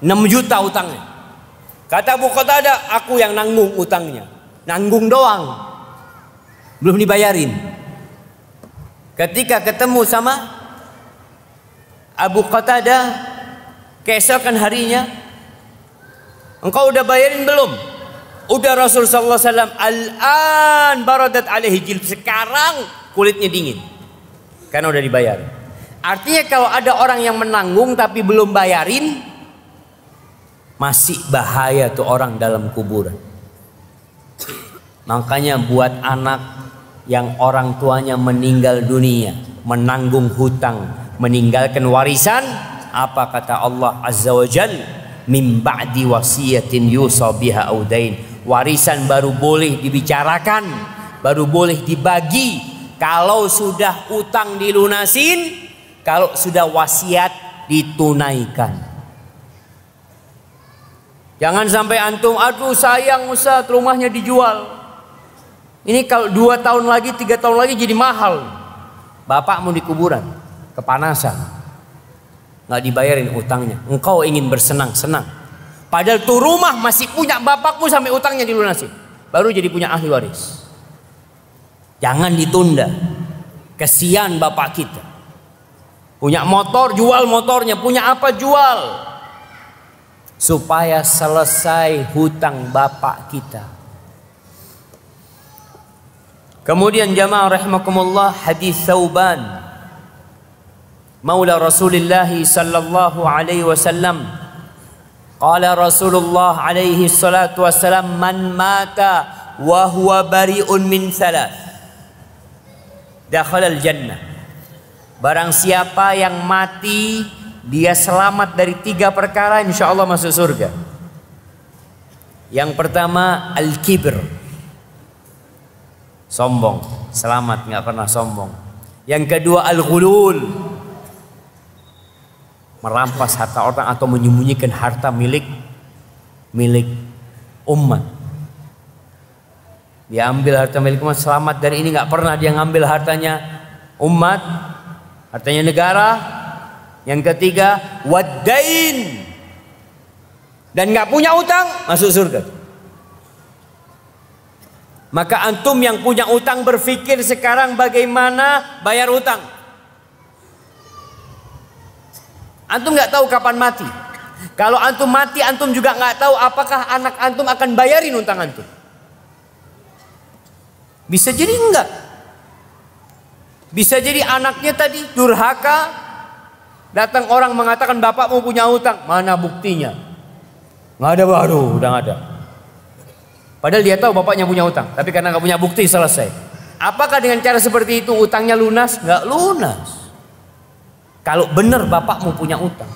enam juta utangnya. Kata Abu Qatada, aku yang nanggung utangnya. Nanggung doang. Belum dibayarin. Ketika ketemu sama Abu Qatada, keesokan harinya, engkau udah bayarin belum? Udah Rasul sallallahu alaihi wasallam al-an baradat alaihi jilb. Sekarang kulitnya dingin. Karena udah dibayar. Artinya kalau ada orang yang menanggung tapi belum bayarin masih bahaya tuh orang dalam kuburan. Makanya buat anak yang orang tuanya meninggal dunia, menanggung hutang, meninggalkan warisan, apa kata Allah Azza wa Jalla? min ba'di wasiyatin yusa biha audain Warisan baru boleh dibicarakan, baru boleh dibagi kalau sudah utang dilunasin, kalau sudah wasiat ditunaikan. Jangan sampai antum, aduh sayang Ustaz rumahnya dijual. Ini kalau dua tahun lagi, tiga tahun lagi jadi mahal. Bapak mau dikuburan, kepanasan. Nggak dibayarin utangnya. Engkau ingin bersenang-senang. Padahal tuh rumah masih punya bapakmu sampai utangnya dilunasi. Baru jadi punya ahli waris. Jangan ditunda. Kesian bapak kita. Punya motor, jual motornya. Punya apa, jual. Supaya selesai hutang bapak kita. Kemudian jamaah rahmatullah hadis Sauban Maula Rasulullah sallallahu alaihi wasallam Qala Rasulullah alaihi salatu wassalam man mata wa huwa bari'un min salas Dakhala jannah. Barang siapa yang mati dia selamat dari tiga perkara insya Allah masuk surga. Yang pertama al-kibr. Sombong, selamat nggak pernah sombong. Yang kedua al-ghulul, merampas harta orang atau menyembunyikan harta milik milik umat. Dia ambil harta milik umat selamat dari ini nggak pernah dia ngambil hartanya umat, hartanya negara. Yang ketiga wadain dan nggak punya utang masuk surga. Maka antum yang punya utang berpikir sekarang bagaimana bayar utang. Antum nggak tahu kapan mati. Kalau antum mati, antum juga nggak tahu apakah anak antum akan bayarin utang antum. Bisa jadi enggak. Bisa jadi anaknya tadi durhaka, datang orang mengatakan bapak mau punya utang, mana buktinya? Nggak ada, baru udah ada. Padahal dia tahu bapaknya punya utang, tapi karena nggak punya bukti selesai. Apakah dengan cara seperti itu utangnya lunas? Nggak lunas. Kalau benar bapakmu punya utang.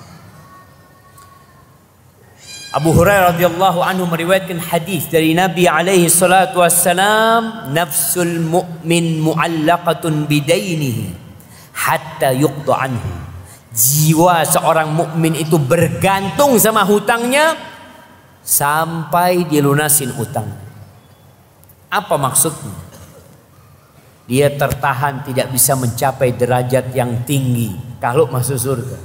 Abu Hurairah radhiyallahu anhu meriwayatkan hadis dari Nabi alaihi salatu wassalam, "Nafsul mu'min mu'allaqatun bidainihi hatta yuqda anhu." Jiwa seorang mukmin itu bergantung sama hutangnya sampai dilunasin utang. Apa maksudnya? Dia tertahan tidak bisa mencapai derajat yang tinggi kalau masuk surga.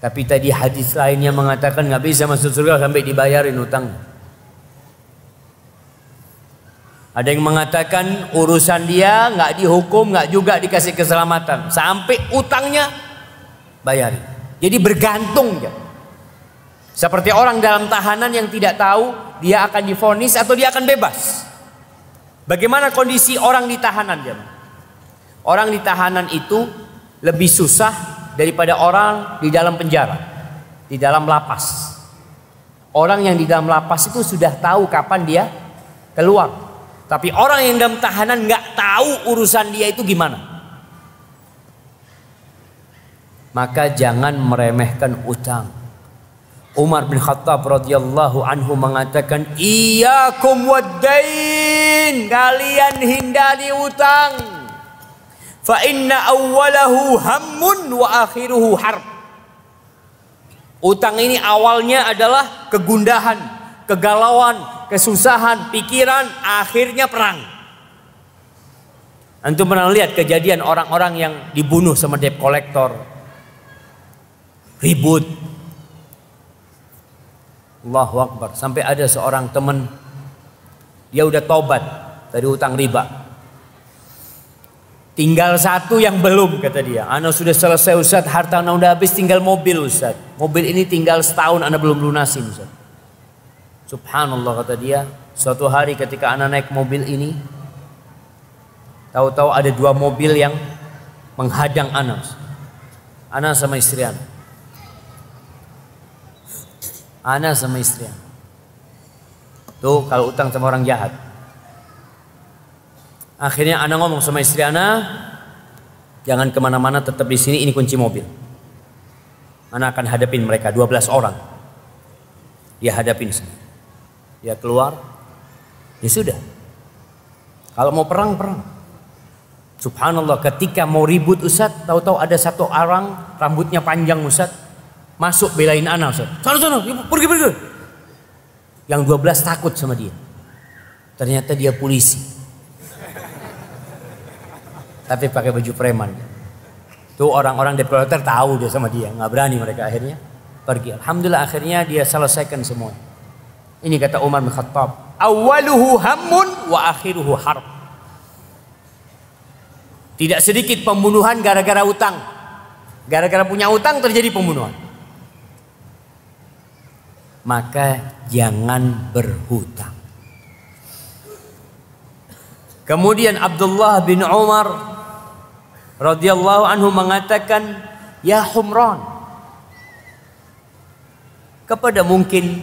Tapi tadi hadis lainnya mengatakan nggak bisa masuk surga sampai dibayarin utang. Ada yang mengatakan urusan dia nggak dihukum, nggak juga dikasih keselamatan sampai utangnya bayarin. Jadi bergantung ya. Seperti orang dalam tahanan yang tidak tahu dia akan difonis atau dia akan bebas. Bagaimana kondisi orang di tahanan jam? Orang di tahanan itu lebih susah daripada orang di dalam penjara, di dalam lapas. Orang yang di dalam lapas itu sudah tahu kapan dia keluar. Tapi orang yang dalam tahanan nggak tahu urusan dia itu gimana. Maka jangan meremehkan utang. Umar bin Khattab radhiyallahu anhu mengatakan, iya kumudain kalian hindari utang. Fa inna awwalahu hamun wa akhiruhu harb." Utang ini awalnya adalah kegundahan, kegalauan, kesusahan, pikiran, akhirnya perang. Antum pernah lihat kejadian orang-orang yang dibunuh sama debt collector. Ribut, Allahu Akbar. Sampai ada seorang teman dia udah tobat dari utang riba. Tinggal satu yang belum kata dia. Ana sudah selesai Ustaz, harta ana udah habis tinggal mobil Ustaz. Mobil ini tinggal setahun ana belum lunasin Ustaz. Subhanallah kata dia, suatu hari ketika ana naik mobil ini tahu-tahu ada dua mobil yang menghadang ana. Ana sama istri ana. Ana sama istrinya. Tuh kalau utang sama orang jahat. Akhirnya Ana ngomong sama istri Ana, jangan kemana-mana tetap di sini, ini kunci mobil. Ana akan hadapin mereka, 12 orang. Dia hadapin sini. Dia keluar, ya sudah. Kalau mau perang, perang. Subhanallah ketika mau ribut Ustaz, tahu-tahu ada satu orang rambutnya panjang Ustaz masuk belain anak Ustaz. Sana sana, pergi pergi. Yang 12 takut sama dia. Ternyata dia polisi. Tapi pakai baju preman. Tuh orang-orang deporter tahu dia sama dia, nggak berani mereka akhirnya pergi. Alhamdulillah akhirnya dia selesaikan semua. Ini kata Umar bin Khattab. Awaluhu hamun wa akhiruhu harb. Tidak sedikit pembunuhan gara-gara utang. Gara-gara punya utang terjadi pembunuhan maka jangan berhutang. Kemudian Abdullah bin Umar radhiyallahu anhu mengatakan, "Ya Humran, kepada mungkin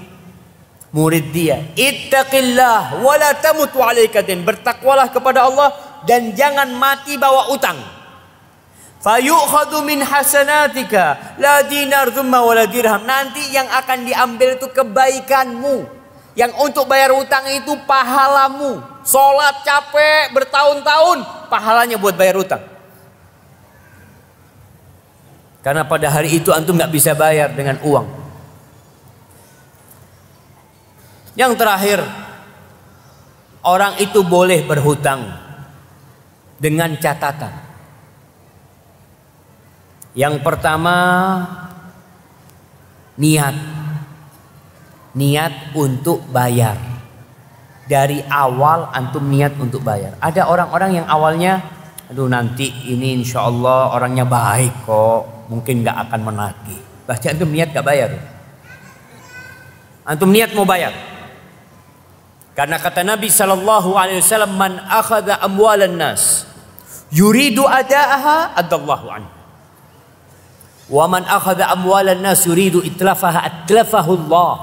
murid dia, ittaqillah wa la tamut 'alaika Bertakwalah kepada Allah dan jangan mati bawa utang." Fayukhadu min hasanatika la dinar thumma wala dirham. Nanti yang akan diambil itu kebaikanmu. Yang untuk bayar utang itu pahalamu. Salat capek bertahun-tahun pahalanya buat bayar utang. Karena pada hari itu antum nggak bisa bayar dengan uang. Yang terakhir, orang itu boleh berhutang dengan catatan yang pertama niat. Niat untuk bayar. Dari awal antum niat untuk bayar. Ada orang-orang yang awalnya aduh nanti ini insya Allah orangnya baik kok mungkin nggak akan menagih. Bahkan antum niat gak bayar. Antum niat mau bayar. Karena kata Nabi Shallallahu Alaihi Wasallam, man akhada amwalan nas yuridu adaaha adallahu anhu. Wa man akhadha amwalan nas yuridu itlafaha atlafahu Allah.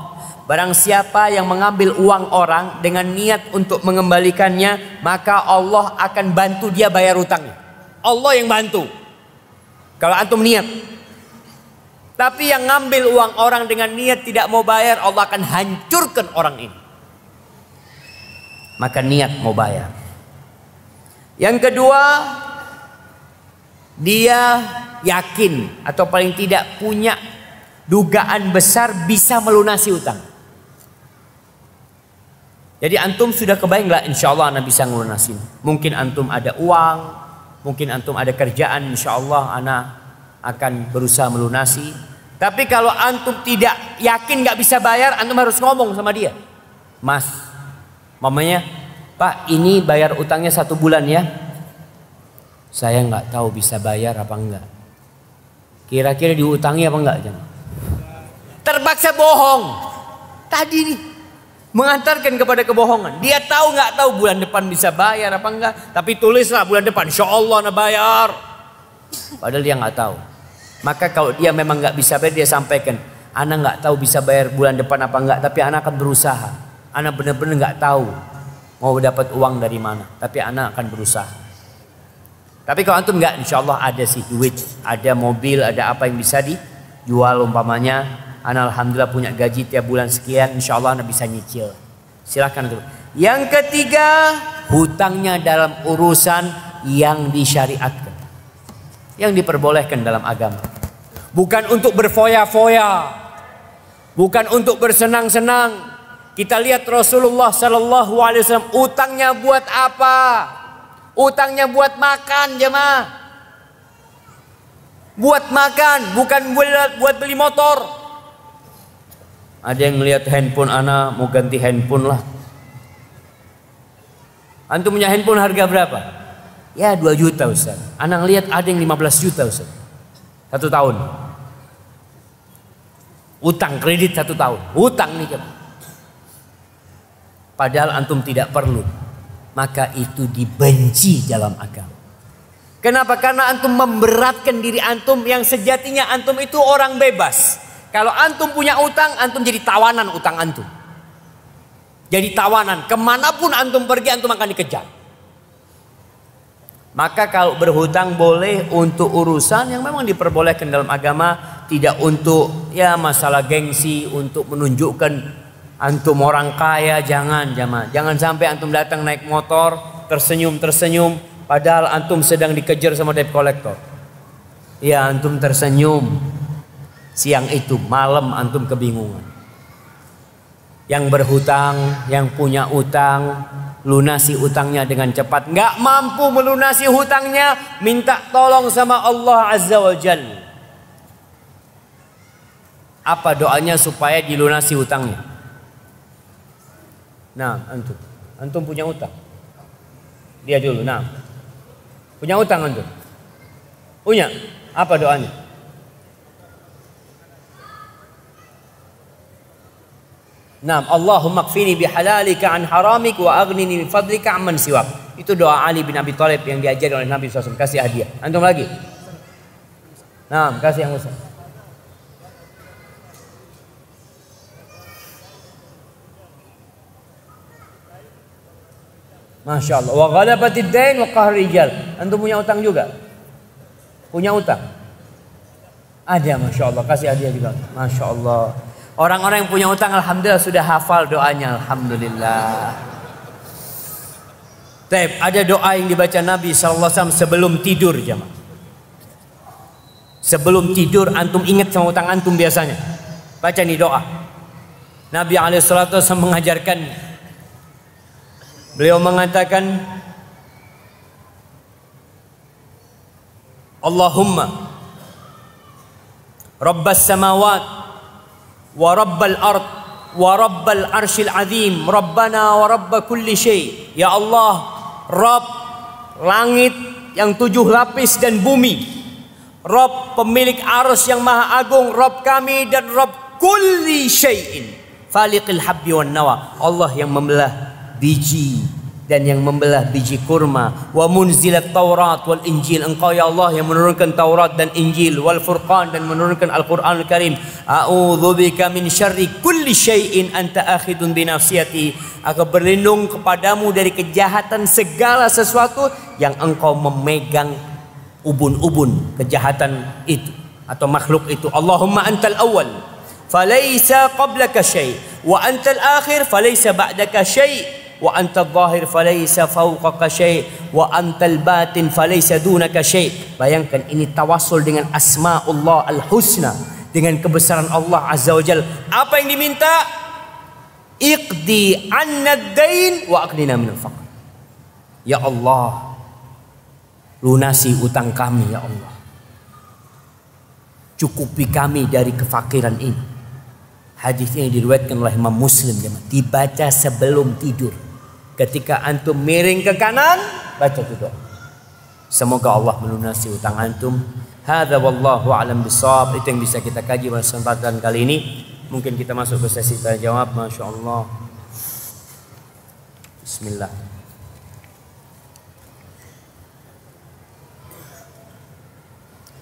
Barang siapa yang mengambil uang orang dengan niat untuk mengembalikannya, maka Allah akan bantu dia bayar utangnya. Allah yang bantu. Kalau antum niat. Tapi yang ngambil uang orang dengan niat tidak mau bayar, Allah akan hancurkan orang ini. Maka niat mau bayar. Yang kedua, dia yakin atau paling tidak punya dugaan besar bisa melunasi utang. Jadi antum sudah kebayang lah, insya Allah anak bisa melunasi. Mungkin antum ada uang, mungkin antum ada kerjaan insya Allah anak akan berusaha melunasi. Tapi kalau antum tidak yakin nggak bisa bayar, antum harus ngomong sama dia. Mas, mamanya, Pak ini bayar utangnya satu bulan ya, saya nggak tahu bisa bayar apa enggak. Kira-kira diutangi apa enggak jemaah? Terpaksa bohong. Tadi nih mengantarkan kepada kebohongan. Dia tahu nggak tahu bulan depan bisa bayar apa enggak, tapi tulislah bulan depan, insya Allah bayar. Padahal dia nggak tahu. Maka kalau dia memang nggak bisa bayar, dia sampaikan, anak nggak tahu bisa bayar bulan depan apa enggak, tapi anak akan berusaha. Anak benar-benar nggak tahu mau dapat uang dari mana, tapi anak akan berusaha. Tapi kalau antum nggak, insya Allah ada sih duit, ada mobil, ada apa yang bisa dijual umpamanya. Anak alhamdulillah punya gaji tiap bulan sekian, insya Allah anda bisa nyicil. Silahkan antum. Yang ketiga, hutangnya dalam urusan yang disyariatkan. Yang diperbolehkan dalam agama. Bukan untuk berfoya-foya. Bukan untuk bersenang-senang. Kita lihat Rasulullah Sallallahu Alaihi Wasallam utangnya buat apa? Utangnya buat makan jemaah. Buat makan, bukan buat, buat beli motor. Ada yang melihat handphone anak mau ganti handphone lah. Antum punya handphone harga berapa? Ya 2 juta Ustaz. Anak lihat ada yang 15 juta Ustaz. Satu tahun. Utang kredit satu tahun. Utang nih jemaah. Padahal antum tidak perlu maka itu dibenci dalam agama. Kenapa? Karena antum memberatkan diri antum yang sejatinya antum itu orang bebas. Kalau antum punya utang, antum jadi tawanan utang antum. Jadi tawanan, kemanapun antum pergi antum akan dikejar. Maka kalau berhutang boleh untuk urusan yang memang diperbolehkan dalam agama, tidak untuk ya masalah gengsi, untuk menunjukkan Antum orang kaya jangan jamaah. Jangan sampai antum datang naik motor tersenyum-tersenyum padahal antum sedang dikejar sama debt collector. Ya antum tersenyum. Siang itu malam antum kebingungan. Yang berhutang, yang punya utang, lunasi utangnya dengan cepat. Nggak mampu melunasi hutangnya, minta tolong sama Allah Azza wa Jalla. Apa doanya supaya dilunasi hutangnya? Nah, antum. Antum punya utang. Dia dulu, nah. Punya utang antum. Punya. Apa doanya? Nah, Allahumma kfini bihalalika an haramik wa agnini min fadlika amman siwak. Itu doa Ali bin Abi Thalib yang diajari oleh Nabi SAW. Kasih hadiah. Antum lagi. Nah, kasih yang usah. Masya Allah. Wa ghalabatid dain wa qahrijal. Antum punya utang juga? Punya utang? Ada Masya Allah. Kasih hadiah juga. Masya Allah. Orang-orang yang punya utang Alhamdulillah sudah hafal doanya. Alhamdulillah. Taib, ada doa yang dibaca Nabi SAW sebelum tidur jemaah. Sebelum tidur antum ingat sama utang antum biasanya. Baca nih doa. Nabi SAW mengajarkan Beliau mengatakan Allahumma Rabbas samawat wa rabbal ard wa rabbal arshil azim Rabbana wa rabba kulli syai Ya Allah Rabb langit yang tujuh lapis dan bumi Rabb pemilik arus yang maha agung Rabb kami dan Rabb kulli syai'in Faliqil habbi wan nawa Allah yang membelah biji dan yang membelah biji kurma wa munzilat taurat wal injil engkau ya Allah yang menurunkan Taurat dan Injil wal furqan dan menurunkan Al-Qur'anul Karim a'udzubika min syarri kulli syai'in anta akhidun bi aku berlindung kepadamu dari kejahatan segala sesuatu yang engkau memegang ubun-ubun kejahatan itu atau makhluk itu Allahumma antal awal falaysa qablaka syai' wa antal akhir falaysa ba'daka syai' wa anta الظاهir falaysa fawqaka syai' wa anta al batin falaysa dunaka syai' bayangkan ini tawasul dengan asmaullah al-husna dengan kebesaran Allah azza wajal apa yang diminta iqdi anna ad-dain wa aqnina min al faqr ya Allah lunasi utang kami ya Allah cukupi kami dari kefakiran ini hadis ini diriwayatkan oleh Imam Muslim dibaca sebelum tidur Ketika antum miring ke kanan, baca itu Semoga Allah melunasi utang antum. Hada wallahu alam bisawab. Itu yang bisa kita kaji pada kesempatan kali ini. Mungkin kita masuk ke sesi tanya jawab. Masya Allah. Bismillah.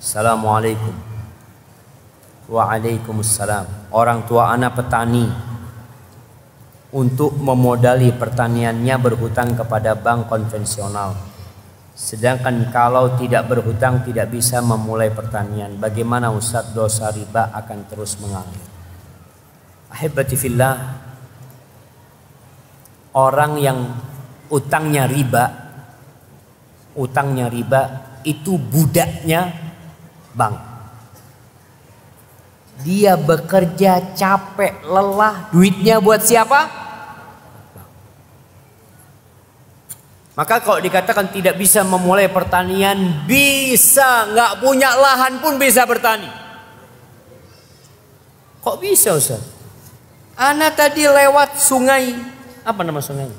Assalamualaikum. Waalaikumsalam. Orang tua anak petani untuk memodali pertaniannya berhutang kepada bank konvensional. Sedangkan kalau tidak berhutang tidak bisa memulai pertanian. Bagaimana Ustadz dosa riba akan terus mengalir. Ahibati fillah, orang yang utangnya riba, utangnya riba itu budaknya bank. Dia bekerja capek, lelah, duitnya buat siapa? Maka kalau dikatakan tidak bisa memulai pertanian, bisa nggak punya lahan pun bisa bertani. Kok bisa Ustaz? Anak tadi lewat sungai, apa nama sungainya?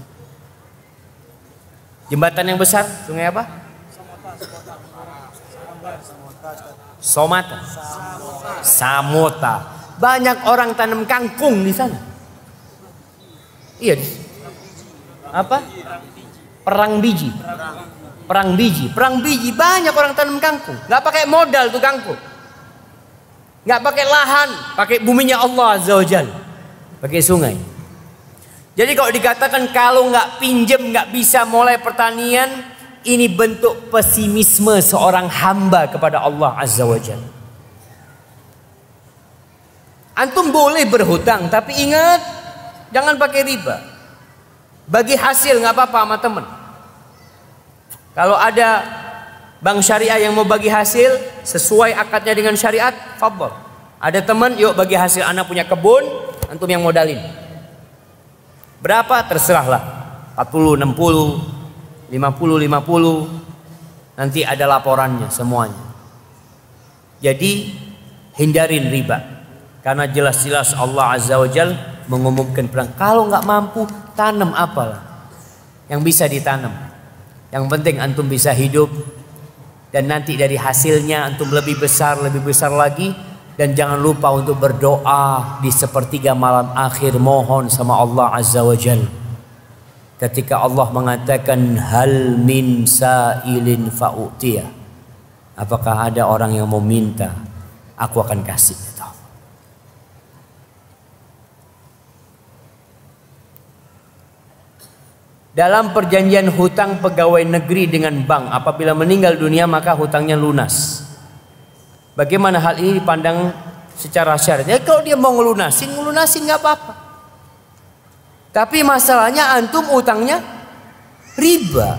Jembatan yang besar, sungai apa? Somata. Samota. Banyak orang tanam kangkung di sana. Iya. Apa? Perang biji. Perang biji. Perang biji banyak orang tanam kangkung. Nggak pakai modal tuh kangkung. Nggak pakai lahan, pakai buminya Allah Azza Pakai sungai. Jadi kalau dikatakan kalau nggak pinjem nggak bisa mulai pertanian, ini bentuk pesimisme seorang hamba kepada Allah Azza Wajal. Antum boleh berhutang, tapi ingat jangan pakai riba. Bagi hasil nggak apa-apa sama temen. Kalau ada bank syariah yang mau bagi hasil sesuai akadnya dengan syariat, fabel. Ada teman, yuk bagi hasil anak punya kebun, antum yang modalin. Berapa terserahlah. 40, 60, 50, 50. Nanti ada laporannya semuanya. Jadi hindarin riba. Karena jelas-jelas Allah Azza wa Jalla mengumumkan perang. Kalau nggak mampu, tanam apalah yang bisa ditanam. Yang penting antum bisa hidup dan nanti dari hasilnya antum lebih besar, lebih besar lagi dan jangan lupa untuk berdoa di sepertiga malam akhir mohon sama Allah Azza wa Jalla. Ketika Allah mengatakan hal min sa'ilin fa'utiyah. Apakah ada orang yang mau minta? Aku akan kasih. dalam perjanjian hutang pegawai negeri dengan bank apabila meninggal dunia maka hutangnya lunas bagaimana hal ini dipandang secara syariat ya kalau dia mau ngelunasin ngelunasin nggak apa-apa tapi masalahnya antum utangnya riba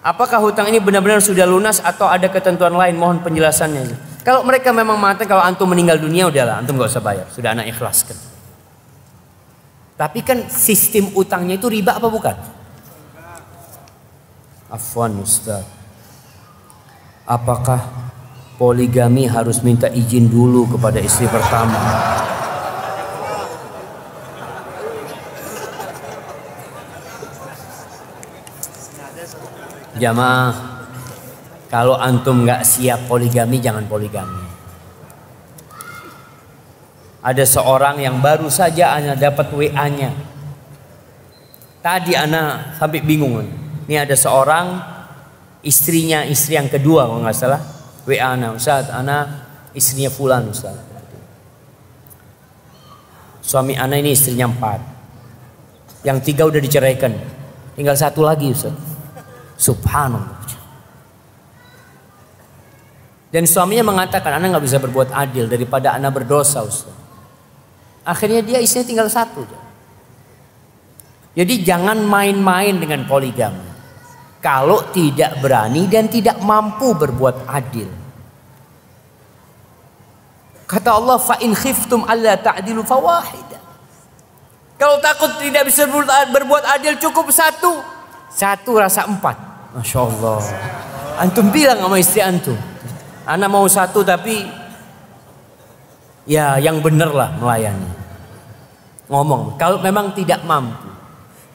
apakah hutang ini benar-benar sudah lunas atau ada ketentuan lain mohon penjelasannya kalau mereka memang mengatakan kalau antum meninggal dunia udahlah antum gak usah bayar sudah anak ikhlaskan tapi kan sistem utangnya itu riba apa bukan? Afwan Ustaz. Apakah poligami harus minta izin dulu kepada istri pertama? Jamaah, kalau antum nggak siap poligami jangan poligami. Ada seorang yang baru saja hanya dapat WA-nya. Tadi Ana sampai bingung. Ini ada seorang istrinya, istri yang kedua kalau nggak salah. WA nya Ustaz, Ana istrinya Fulan Ustaz. Suami Ana ini istrinya empat. Yang tiga udah diceraikan. Tinggal satu lagi Ustaz. Subhanallah. Dan suaminya mengatakan, Ana nggak bisa berbuat adil daripada Ana berdosa Ustaz. Akhirnya dia isinya tinggal satu. Jadi jangan main-main dengan poligami. Kalau tidak berani dan tidak mampu berbuat adil. Kata Allah, fa'in khiftum alla ta'dilu fawahida. Kalau takut tidak bisa berbuat adil cukup satu. Satu rasa empat. Masya Allah. Antum bilang sama istri antum. Anak mau satu tapi ya yang benar lah melayani. Ngomong, kalau memang tidak mampu.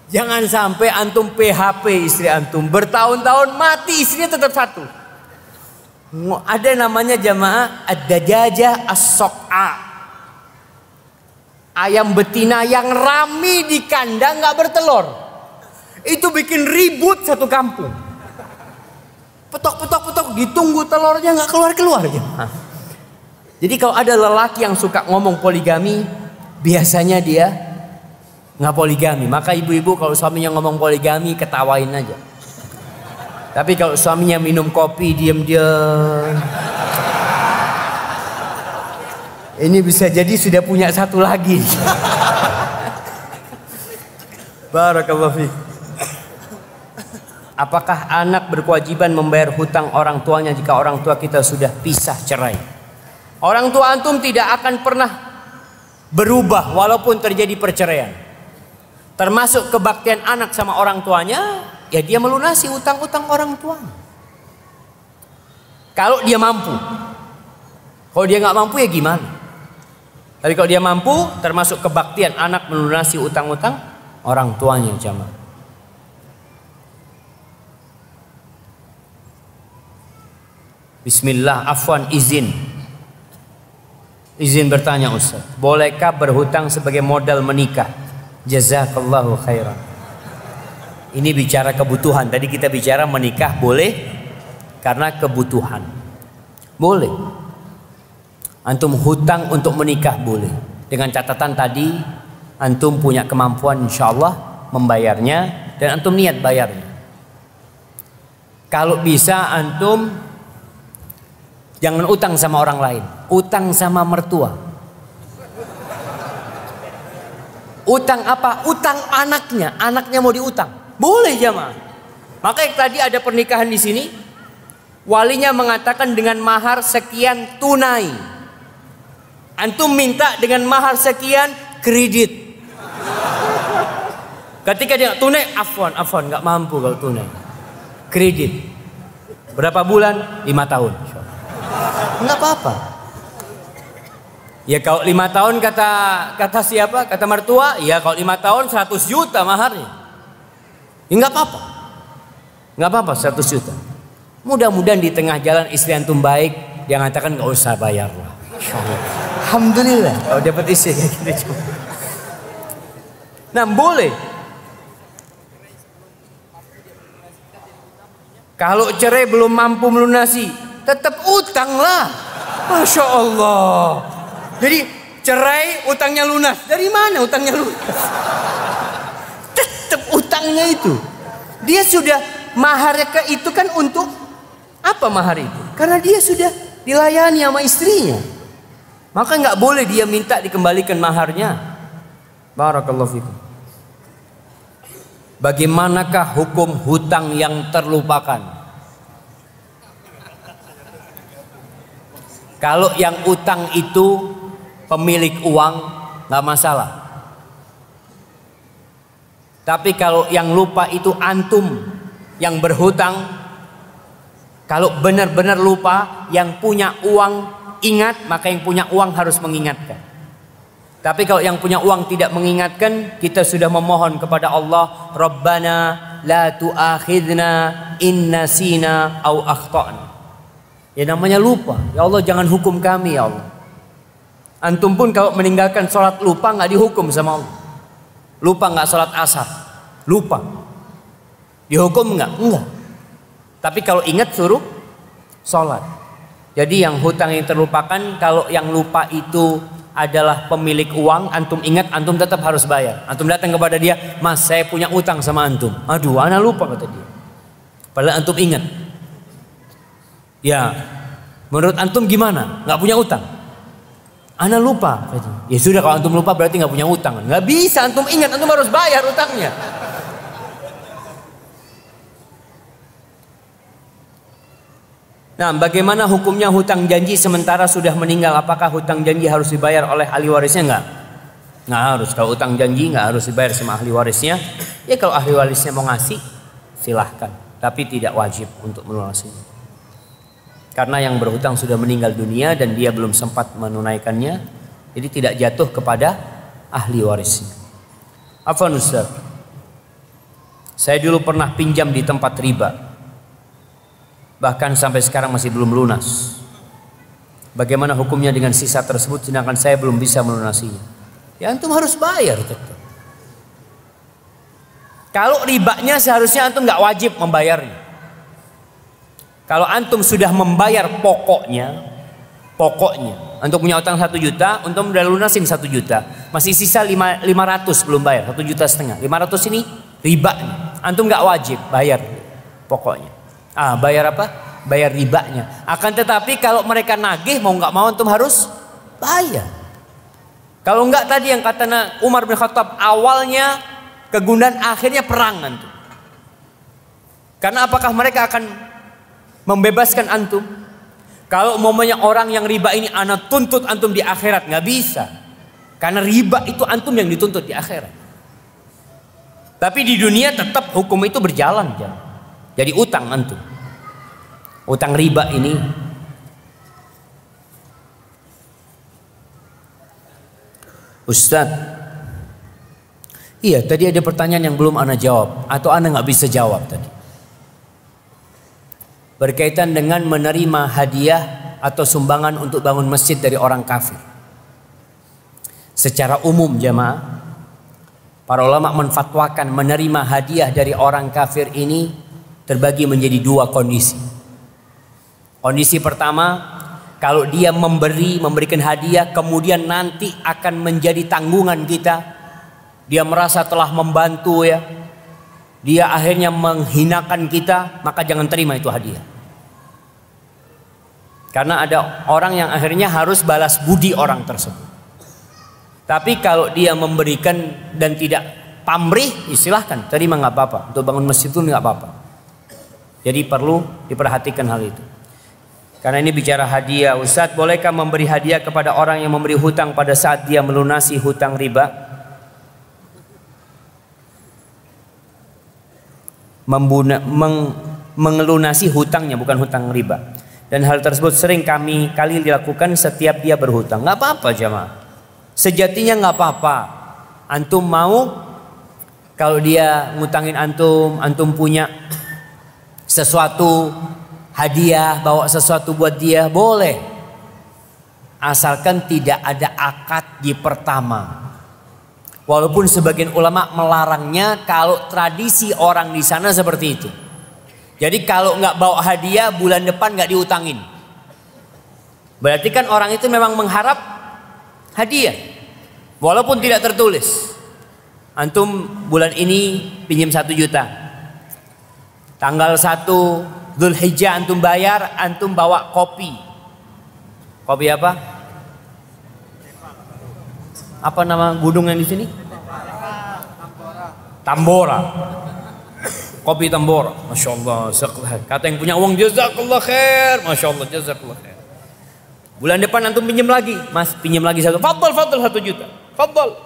Jangan sampai antum PHP istri antum bertahun-tahun mati istri tetap satu. Ada namanya jamaah ada jajah as-sok'a. Ayam betina yang rami di kandang nggak bertelur. Itu bikin ribut satu kampung petok petok petok ditunggu telurnya nggak keluar keluar ya. Jadi kalau ada lelaki yang suka ngomong poligami, biasanya dia nggak poligami. Maka ibu-ibu kalau suaminya ngomong poligami, ketawain aja. Tapi kalau suaminya minum kopi, diem-diem. Ini bisa jadi sudah punya satu lagi. Barakallahu fiik. Apakah anak berkewajiban membayar hutang orang tuanya jika orang tua kita sudah pisah cerai? Orang tua antum tidak akan pernah berubah walaupun terjadi perceraian. Termasuk kebaktian anak sama orang tuanya, ya dia melunasi utang-utang orang tua. Kalau dia mampu. Kalau dia nggak mampu ya gimana? Tapi kalau dia mampu, termasuk kebaktian anak melunasi utang-utang orang tuanya jamaah. Bismillah, afwan izin Izin bertanya Ustaz, bolehkah berhutang sebagai modal menikah? Jazakallahu khairan. Ini bicara kebutuhan. Tadi kita bicara menikah boleh karena kebutuhan. Boleh. Antum hutang untuk menikah boleh. Dengan catatan tadi antum punya kemampuan insya Allah membayarnya dan antum niat bayarnya. Kalau bisa antum Jangan utang sama orang lain, utang sama mertua. Utang apa? Utang anaknya, anaknya mau diutang. Boleh jamaah. Makanya tadi ada pernikahan di sini, walinya mengatakan dengan mahar sekian tunai. Antum minta dengan mahar sekian kredit. Ketika dia tunai, afwan, afwan, nggak mampu kalau tunai. Kredit. Berapa bulan? Lima tahun. Enggak apa-apa. Ya kalau lima tahun kata kata siapa? Kata mertua, ya kalau lima tahun 100 juta maharnya. Ya enggak apa-apa. Enggak apa-apa 100 juta. Mudah-mudahan di tengah jalan istri antum baik, dia mengatakan enggak usah bayar lah. Alhamdulillah. Kalau oh, dapat istri kayak gitu. Nah, boleh Kalau cerai belum mampu melunasi, tetap utang lah. Masya Allah. Jadi cerai utangnya lunas. Dari mana utangnya lunas? Tetap utangnya itu. Dia sudah mahar ke itu kan untuk apa mahar itu? Karena dia sudah dilayani sama istrinya. Maka nggak boleh dia minta dikembalikan maharnya. Barakallahu fikum. Bagaimanakah hukum hutang yang terlupakan? Kalau yang utang itu pemilik uang nggak masalah. Tapi kalau yang lupa itu antum yang berhutang, kalau benar-benar lupa yang punya uang ingat maka yang punya uang harus mengingatkan. Tapi kalau yang punya uang tidak mengingatkan, kita sudah memohon kepada Allah, Rabbana la tu'akhidna in nasina au akhtana. Ya namanya lupa. Ya Allah jangan hukum kami ya Allah. Antum pun kalau meninggalkan sholat lupa nggak dihukum sama Allah. Lupa nggak sholat asar. Lupa. Dihukum nggak? Enggak. Tapi kalau ingat suruh sholat. Jadi yang hutang yang terlupakan kalau yang lupa itu adalah pemilik uang, antum ingat antum tetap harus bayar. Antum datang kepada dia, "Mas, saya punya utang sama antum." "Aduh, ana lupa," kata dia. Padahal antum ingat, Ya, menurut antum gimana? Nggak punya utang? Anda lupa. Ya sudah kalau antum lupa berarti nggak punya utang. Nggak bisa antum ingat antum harus bayar utangnya. Nah, bagaimana hukumnya hutang janji sementara sudah meninggal? Apakah hutang janji harus dibayar oleh ahli warisnya enggak? Nggak harus. Kalau hutang janji nggak harus dibayar sama ahli warisnya. Ya kalau ahli warisnya mau ngasih, silahkan. Tapi tidak wajib untuk melunasinya karena yang berhutang sudah meninggal dunia dan dia belum sempat menunaikannya jadi tidak jatuh kepada ahli warisnya Afan Ustaz saya dulu pernah pinjam di tempat riba bahkan sampai sekarang masih belum lunas bagaimana hukumnya dengan sisa tersebut sedangkan saya belum bisa melunasinya ya antum harus bayar tetap kalau ribanya seharusnya antum nggak wajib membayarnya kalau antum sudah membayar pokoknya, pokoknya untuk punya utang satu juta, untuk sudah lunasin satu juta, masih sisa lima ratus belum bayar, satu juta setengah. Lima ratus ini riba, antum nggak wajib bayar pokoknya. Ah, bayar apa? Bayar ribanya. Akan tetapi kalau mereka nagih mau nggak mau antum harus bayar. Kalau nggak tadi yang kata Umar bin Khattab awalnya kegundahan akhirnya perang antum. Karena apakah mereka akan membebaskan antum. Kalau momennya orang yang riba ini anak tuntut antum di akhirat nggak bisa. Karena riba itu antum yang dituntut di akhirat. Tapi di dunia tetap hukum itu berjalan. Jadi utang antum. Utang riba ini Ustadz, iya tadi ada pertanyaan yang belum anak jawab atau anak nggak bisa jawab tadi berkaitan dengan menerima hadiah atau sumbangan untuk bangun masjid dari orang kafir. Secara umum jemaah, para ulama menfatwakan menerima hadiah dari orang kafir ini terbagi menjadi dua kondisi. Kondisi pertama, kalau dia memberi, memberikan hadiah, kemudian nanti akan menjadi tanggungan kita. Dia merasa telah membantu ya, dia akhirnya menghinakan kita, maka jangan terima itu hadiah. Karena ada orang yang akhirnya harus balas budi orang tersebut. Tapi kalau dia memberikan dan tidak pamrih, ya silahkan terima nggak apa-apa. Untuk bangun masjid itu nggak apa-apa. Jadi perlu diperhatikan hal itu. Karena ini bicara hadiah, Ustadz bolehkah memberi hadiah kepada orang yang memberi hutang pada saat dia melunasi hutang riba? membuna, meng, mengelunasi hutangnya bukan hutang riba. Dan hal tersebut sering kami kali dilakukan setiap dia berhutang. Nggak apa-apa jemaah Sejatinya nggak apa-apa. Antum mau kalau dia ngutangin antum, antum punya sesuatu hadiah, bawa sesuatu buat dia, boleh. Asalkan tidak ada akad di pertama. Walaupun sebagian ulama melarangnya kalau tradisi orang di sana seperti itu. Jadi kalau nggak bawa hadiah bulan depan nggak diutangin. Berarti kan orang itu memang mengharap hadiah. Walaupun tidak tertulis. Antum bulan ini pinjam satu juta. Tanggal 1 hijjah antum bayar, antum bawa kopi. Kopi apa? apa nama gunung yang di sini? Tambora. Kopi Tambora. Masya Allah. Kata yang punya uang jazakallah khair. Masya Allah jazakallah khair. Bulan depan antum pinjam lagi, Mas pinjam lagi satu. Fadol, fadol satu juta. Fadol.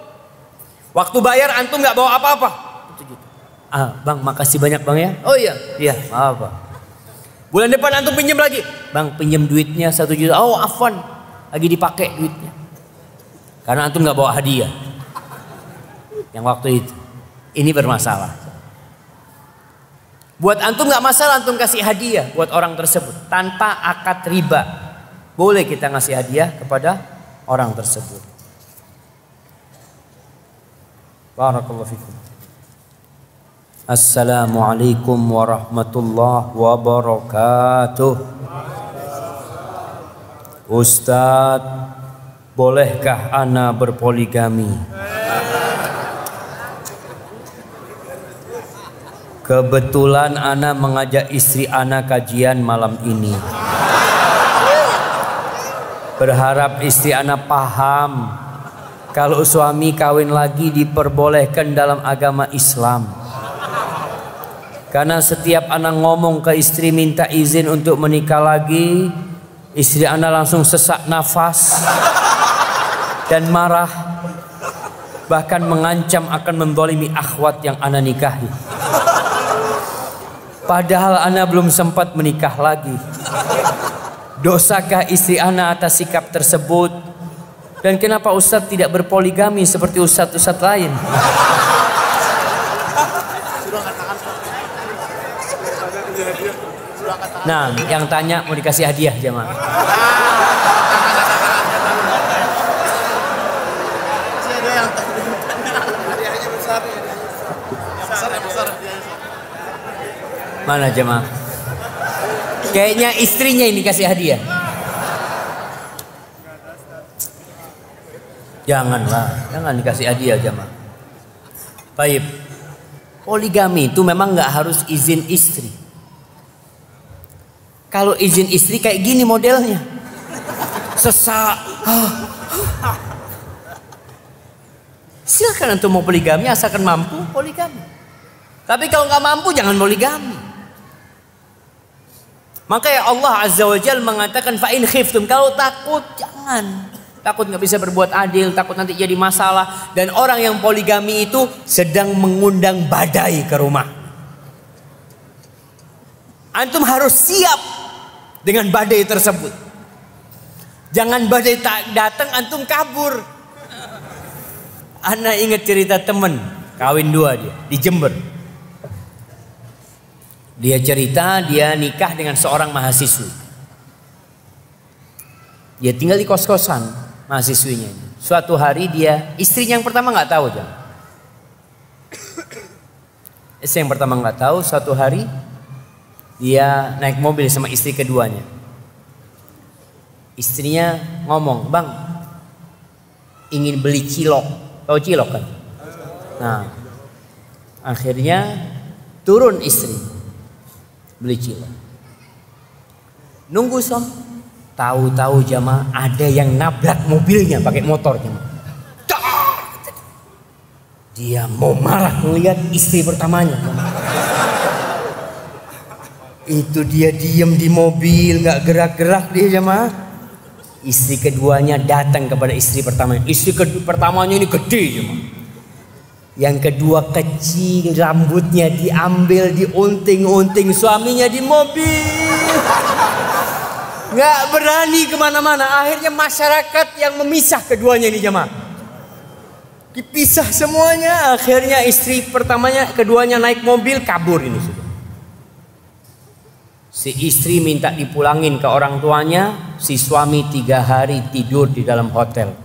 Waktu bayar antum nggak bawa apa-apa. Satu juta. Ah, bang, makasih banyak bang ya. Oh iya, iya, apa? Bulan depan antum pinjam lagi, bang pinjam duitnya satu juta. Oh, afwan, lagi dipakai duitnya. Karena antum nggak bawa hadiah. Yang waktu itu. Ini bermasalah. Buat antum nggak masalah antum kasih hadiah buat orang tersebut tanpa akad riba. Boleh kita ngasih hadiah kepada orang tersebut. Barakallahu fikum. Assalamualaikum warahmatullahi wabarakatuh. Ustadz Bolehkah Ana berpoligami? Kebetulan Ana mengajak istri Ana kajian malam ini. Berharap istri Ana paham kalau suami kawin lagi diperbolehkan dalam agama Islam. Karena setiap Ana ngomong ke istri minta izin untuk menikah lagi, istri Ana langsung sesak nafas dan marah bahkan mengancam akan mendolimi akhwat yang ana nikahi. Padahal ana belum sempat menikah lagi. Dosakah istri ana atas sikap tersebut? Dan kenapa Ustadz tidak berpoligami seperti Ustadz-Ustadz lain? Nah, yang tanya mau dikasih hadiah jemaah. Mana jemaah? Kayaknya istrinya ini kasih hadiah. Janganlah, jangan dikasih hadiah jemaah. Baik. Poligami itu memang nggak harus izin istri. Kalau izin istri kayak gini modelnya. Sesak. Silahkan untuk mau poligami asalkan mampu poligami. Tapi kalau nggak mampu jangan poligami. Maka ya Allah Azza wa Jal mengatakan fa'in khiftum. Kalau takut jangan. Takut nggak bisa berbuat adil, takut nanti jadi masalah. Dan orang yang poligami itu sedang mengundang badai ke rumah. Antum harus siap dengan badai tersebut. Jangan badai tak datang antum kabur. Anak ingat cerita temen kawin dua dia di Jember. Dia cerita dia nikah dengan seorang mahasiswi. Dia tinggal di kos-kosan mahasiswinya. Suatu hari dia istrinya yang pertama nggak tahu jam. Istri yang pertama nggak tahu. Suatu hari dia naik mobil sama istri keduanya. Istrinya ngomong, bang, ingin beli cilok. Tahu cilok kan? Nah, akhirnya turun istri beli cilok Nunggu som, tahu-tahu jama ada yang nabrak mobilnya pakai motor Dia mau marah melihat istri pertamanya. Itu dia diam di mobil, nggak gerak-gerak dia jama Istri keduanya datang kepada istri pertamanya. Istri pertamanya ini gede jama. Yang kedua kecil rambutnya diambil diunting-unting suaminya di mobil. Nggak berani kemana-mana. Akhirnya masyarakat yang memisah keduanya ini jemaah. Dipisah semuanya. Akhirnya istri pertamanya keduanya naik mobil kabur ini. Si istri minta dipulangin ke orang tuanya. Si suami tiga hari tidur di dalam hotel.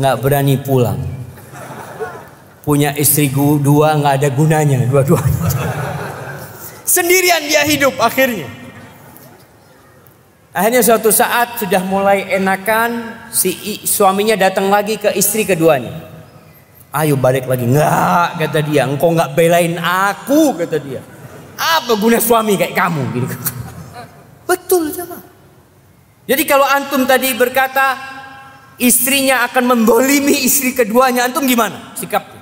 Nggak berani pulang Punya istri dua nggak ada gunanya dua-duanya. Sendirian dia hidup akhirnya. Akhirnya suatu saat sudah mulai enakan, si suaminya datang lagi ke istri keduanya. Ayo balik lagi. Enggak, kata dia. Engkau enggak belain aku, kata dia. Apa guna suami kayak kamu? Gitu. Betul sama. Jadi kalau antum tadi berkata istrinya akan mendolimi istri keduanya, antum gimana sikapnya?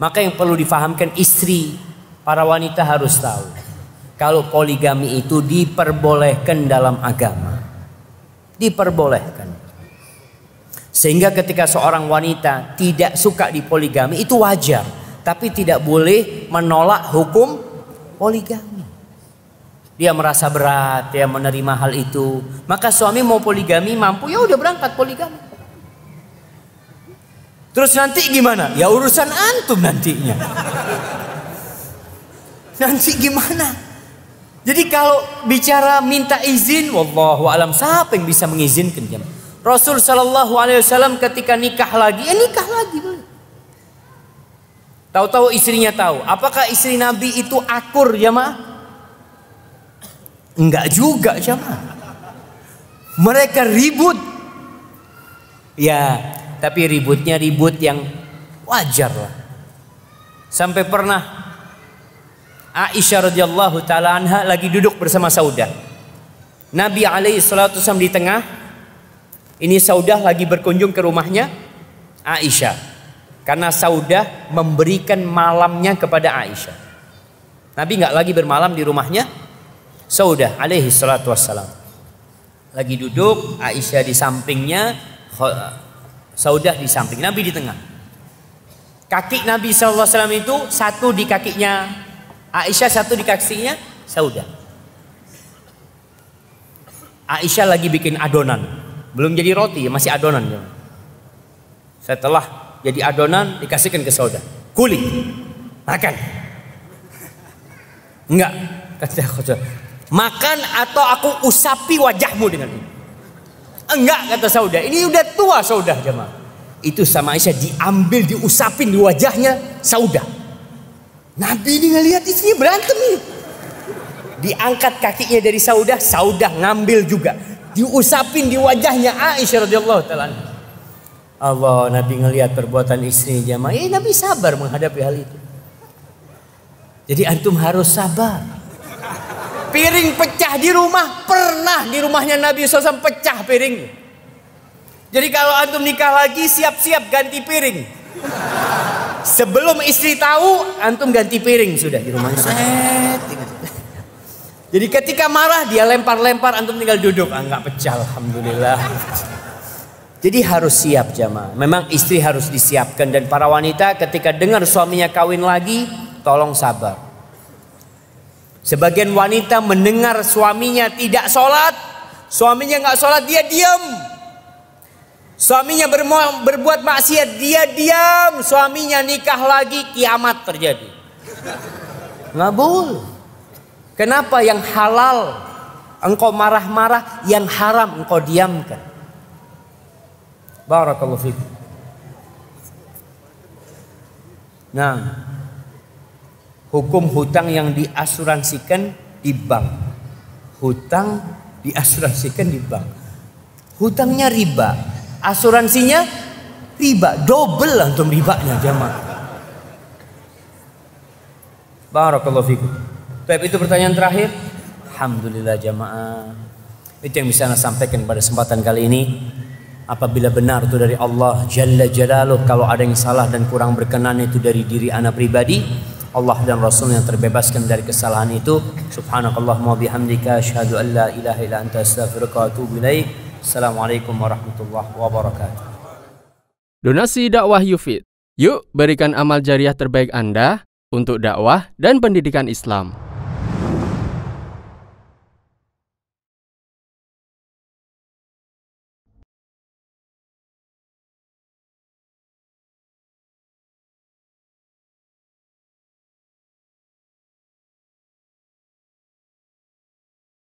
Maka yang perlu difahamkan istri para wanita harus tahu kalau poligami itu diperbolehkan dalam agama. Diperbolehkan. Sehingga ketika seorang wanita tidak suka di poligami itu wajar, tapi tidak boleh menolak hukum poligami. Dia merasa berat, dia menerima hal itu. Maka suami mau poligami mampu, ya udah berangkat poligami. Terus nanti gimana? Ya urusan antum nantinya. Nanti gimana? Jadi kalau bicara minta izin, wallahu alam siapa yang bisa mengizinkan jam? Rasul Shallallahu Alaihi Wasallam ketika nikah lagi, ya nikah lagi Tahu-tahu istrinya tahu. Apakah istri Nabi itu akur jamaah? Ya, Enggak juga jamaah. Mereka ribut. Ya, tapi ributnya ribut yang wajar lah. Sampai pernah Aisyah radhiyallahu taala anha lagi duduk bersama Saudah. Nabi alaihi salatu wasallam di tengah. Ini Saudah lagi berkunjung ke rumahnya Aisyah. Karena Saudah memberikan malamnya kepada Aisyah. Nabi nggak lagi bermalam di rumahnya Saudah alaihi salatu wassalam. Lagi duduk, Aisyah di sampingnya, Saudah di samping, Nabi di tengah. Kaki Nabi SAW itu satu di kakinya Aisyah, satu di kakinya Saudah. Aisyah lagi bikin adonan, belum jadi roti, masih adonan. Setelah jadi adonan dikasihkan ke Saudah. Kulit, makan. Enggak, kata makan atau aku usapi wajahmu dengan ini. Enggak kata Saudah, ini udah tua Saudah jemaah. Itu sama Aisyah diambil, diusapin di wajahnya Saudah. Nabi ini ngelihat istrinya berantem nih. Diangkat kakinya dari Saudah, Saudah ngambil juga. Diusapin di wajahnya Aisyah radhiyallahu taala. Allah Nabi ngelihat perbuatan istri jemaah. Eh, Nabi sabar menghadapi hal itu. Jadi antum harus sabar. Piring pecah di rumah pernah di rumahnya Nabi SAW pecah piring. Jadi kalau antum nikah lagi siap-siap ganti piring. Sebelum istri tahu antum ganti piring sudah di rumahnya. Jadi ketika marah dia lempar-lempar antum tinggal duduk. Ah nggak pecah alhamdulillah. Jadi harus siap jamaah. Memang istri harus disiapkan dan para wanita ketika dengar suaminya kawin lagi tolong sabar. Sebagian wanita mendengar suaminya tidak sholat, suaminya nggak sholat dia diam. Suaminya berbuat maksiat dia diam, suaminya nikah lagi kiamat terjadi. Nggak Kenapa yang halal engkau marah-marah, yang haram engkau diamkan? Barakallahu fikum. Nah, hukum hutang yang diasuransikan di bank. Hutang diasuransikan di bank. Hutangnya riba, asuransinya riba, double lah untuk ribanya jamaah. Barakallahu fikum. Baik, itu pertanyaan terakhir. Alhamdulillah jamaah. Itu yang bisa saya sampaikan pada kesempatan kali ini. Apabila benar itu dari Allah Jalla Jalaluh Kalau ada yang salah dan kurang berkenan itu dari diri anak pribadi Allah dan Rasul yang terbebaskan dari kesalahan itu. Subhanakallahumma bihamdika asyhadu an la ilaha illa anta astaghfiruka wa atubu ilaik. Assalamualaikum warahmatullahi wabarakatuh. Donasi dakwah Yufid. Yuk berikan amal jariah terbaik Anda untuk dakwah dan pendidikan Islam.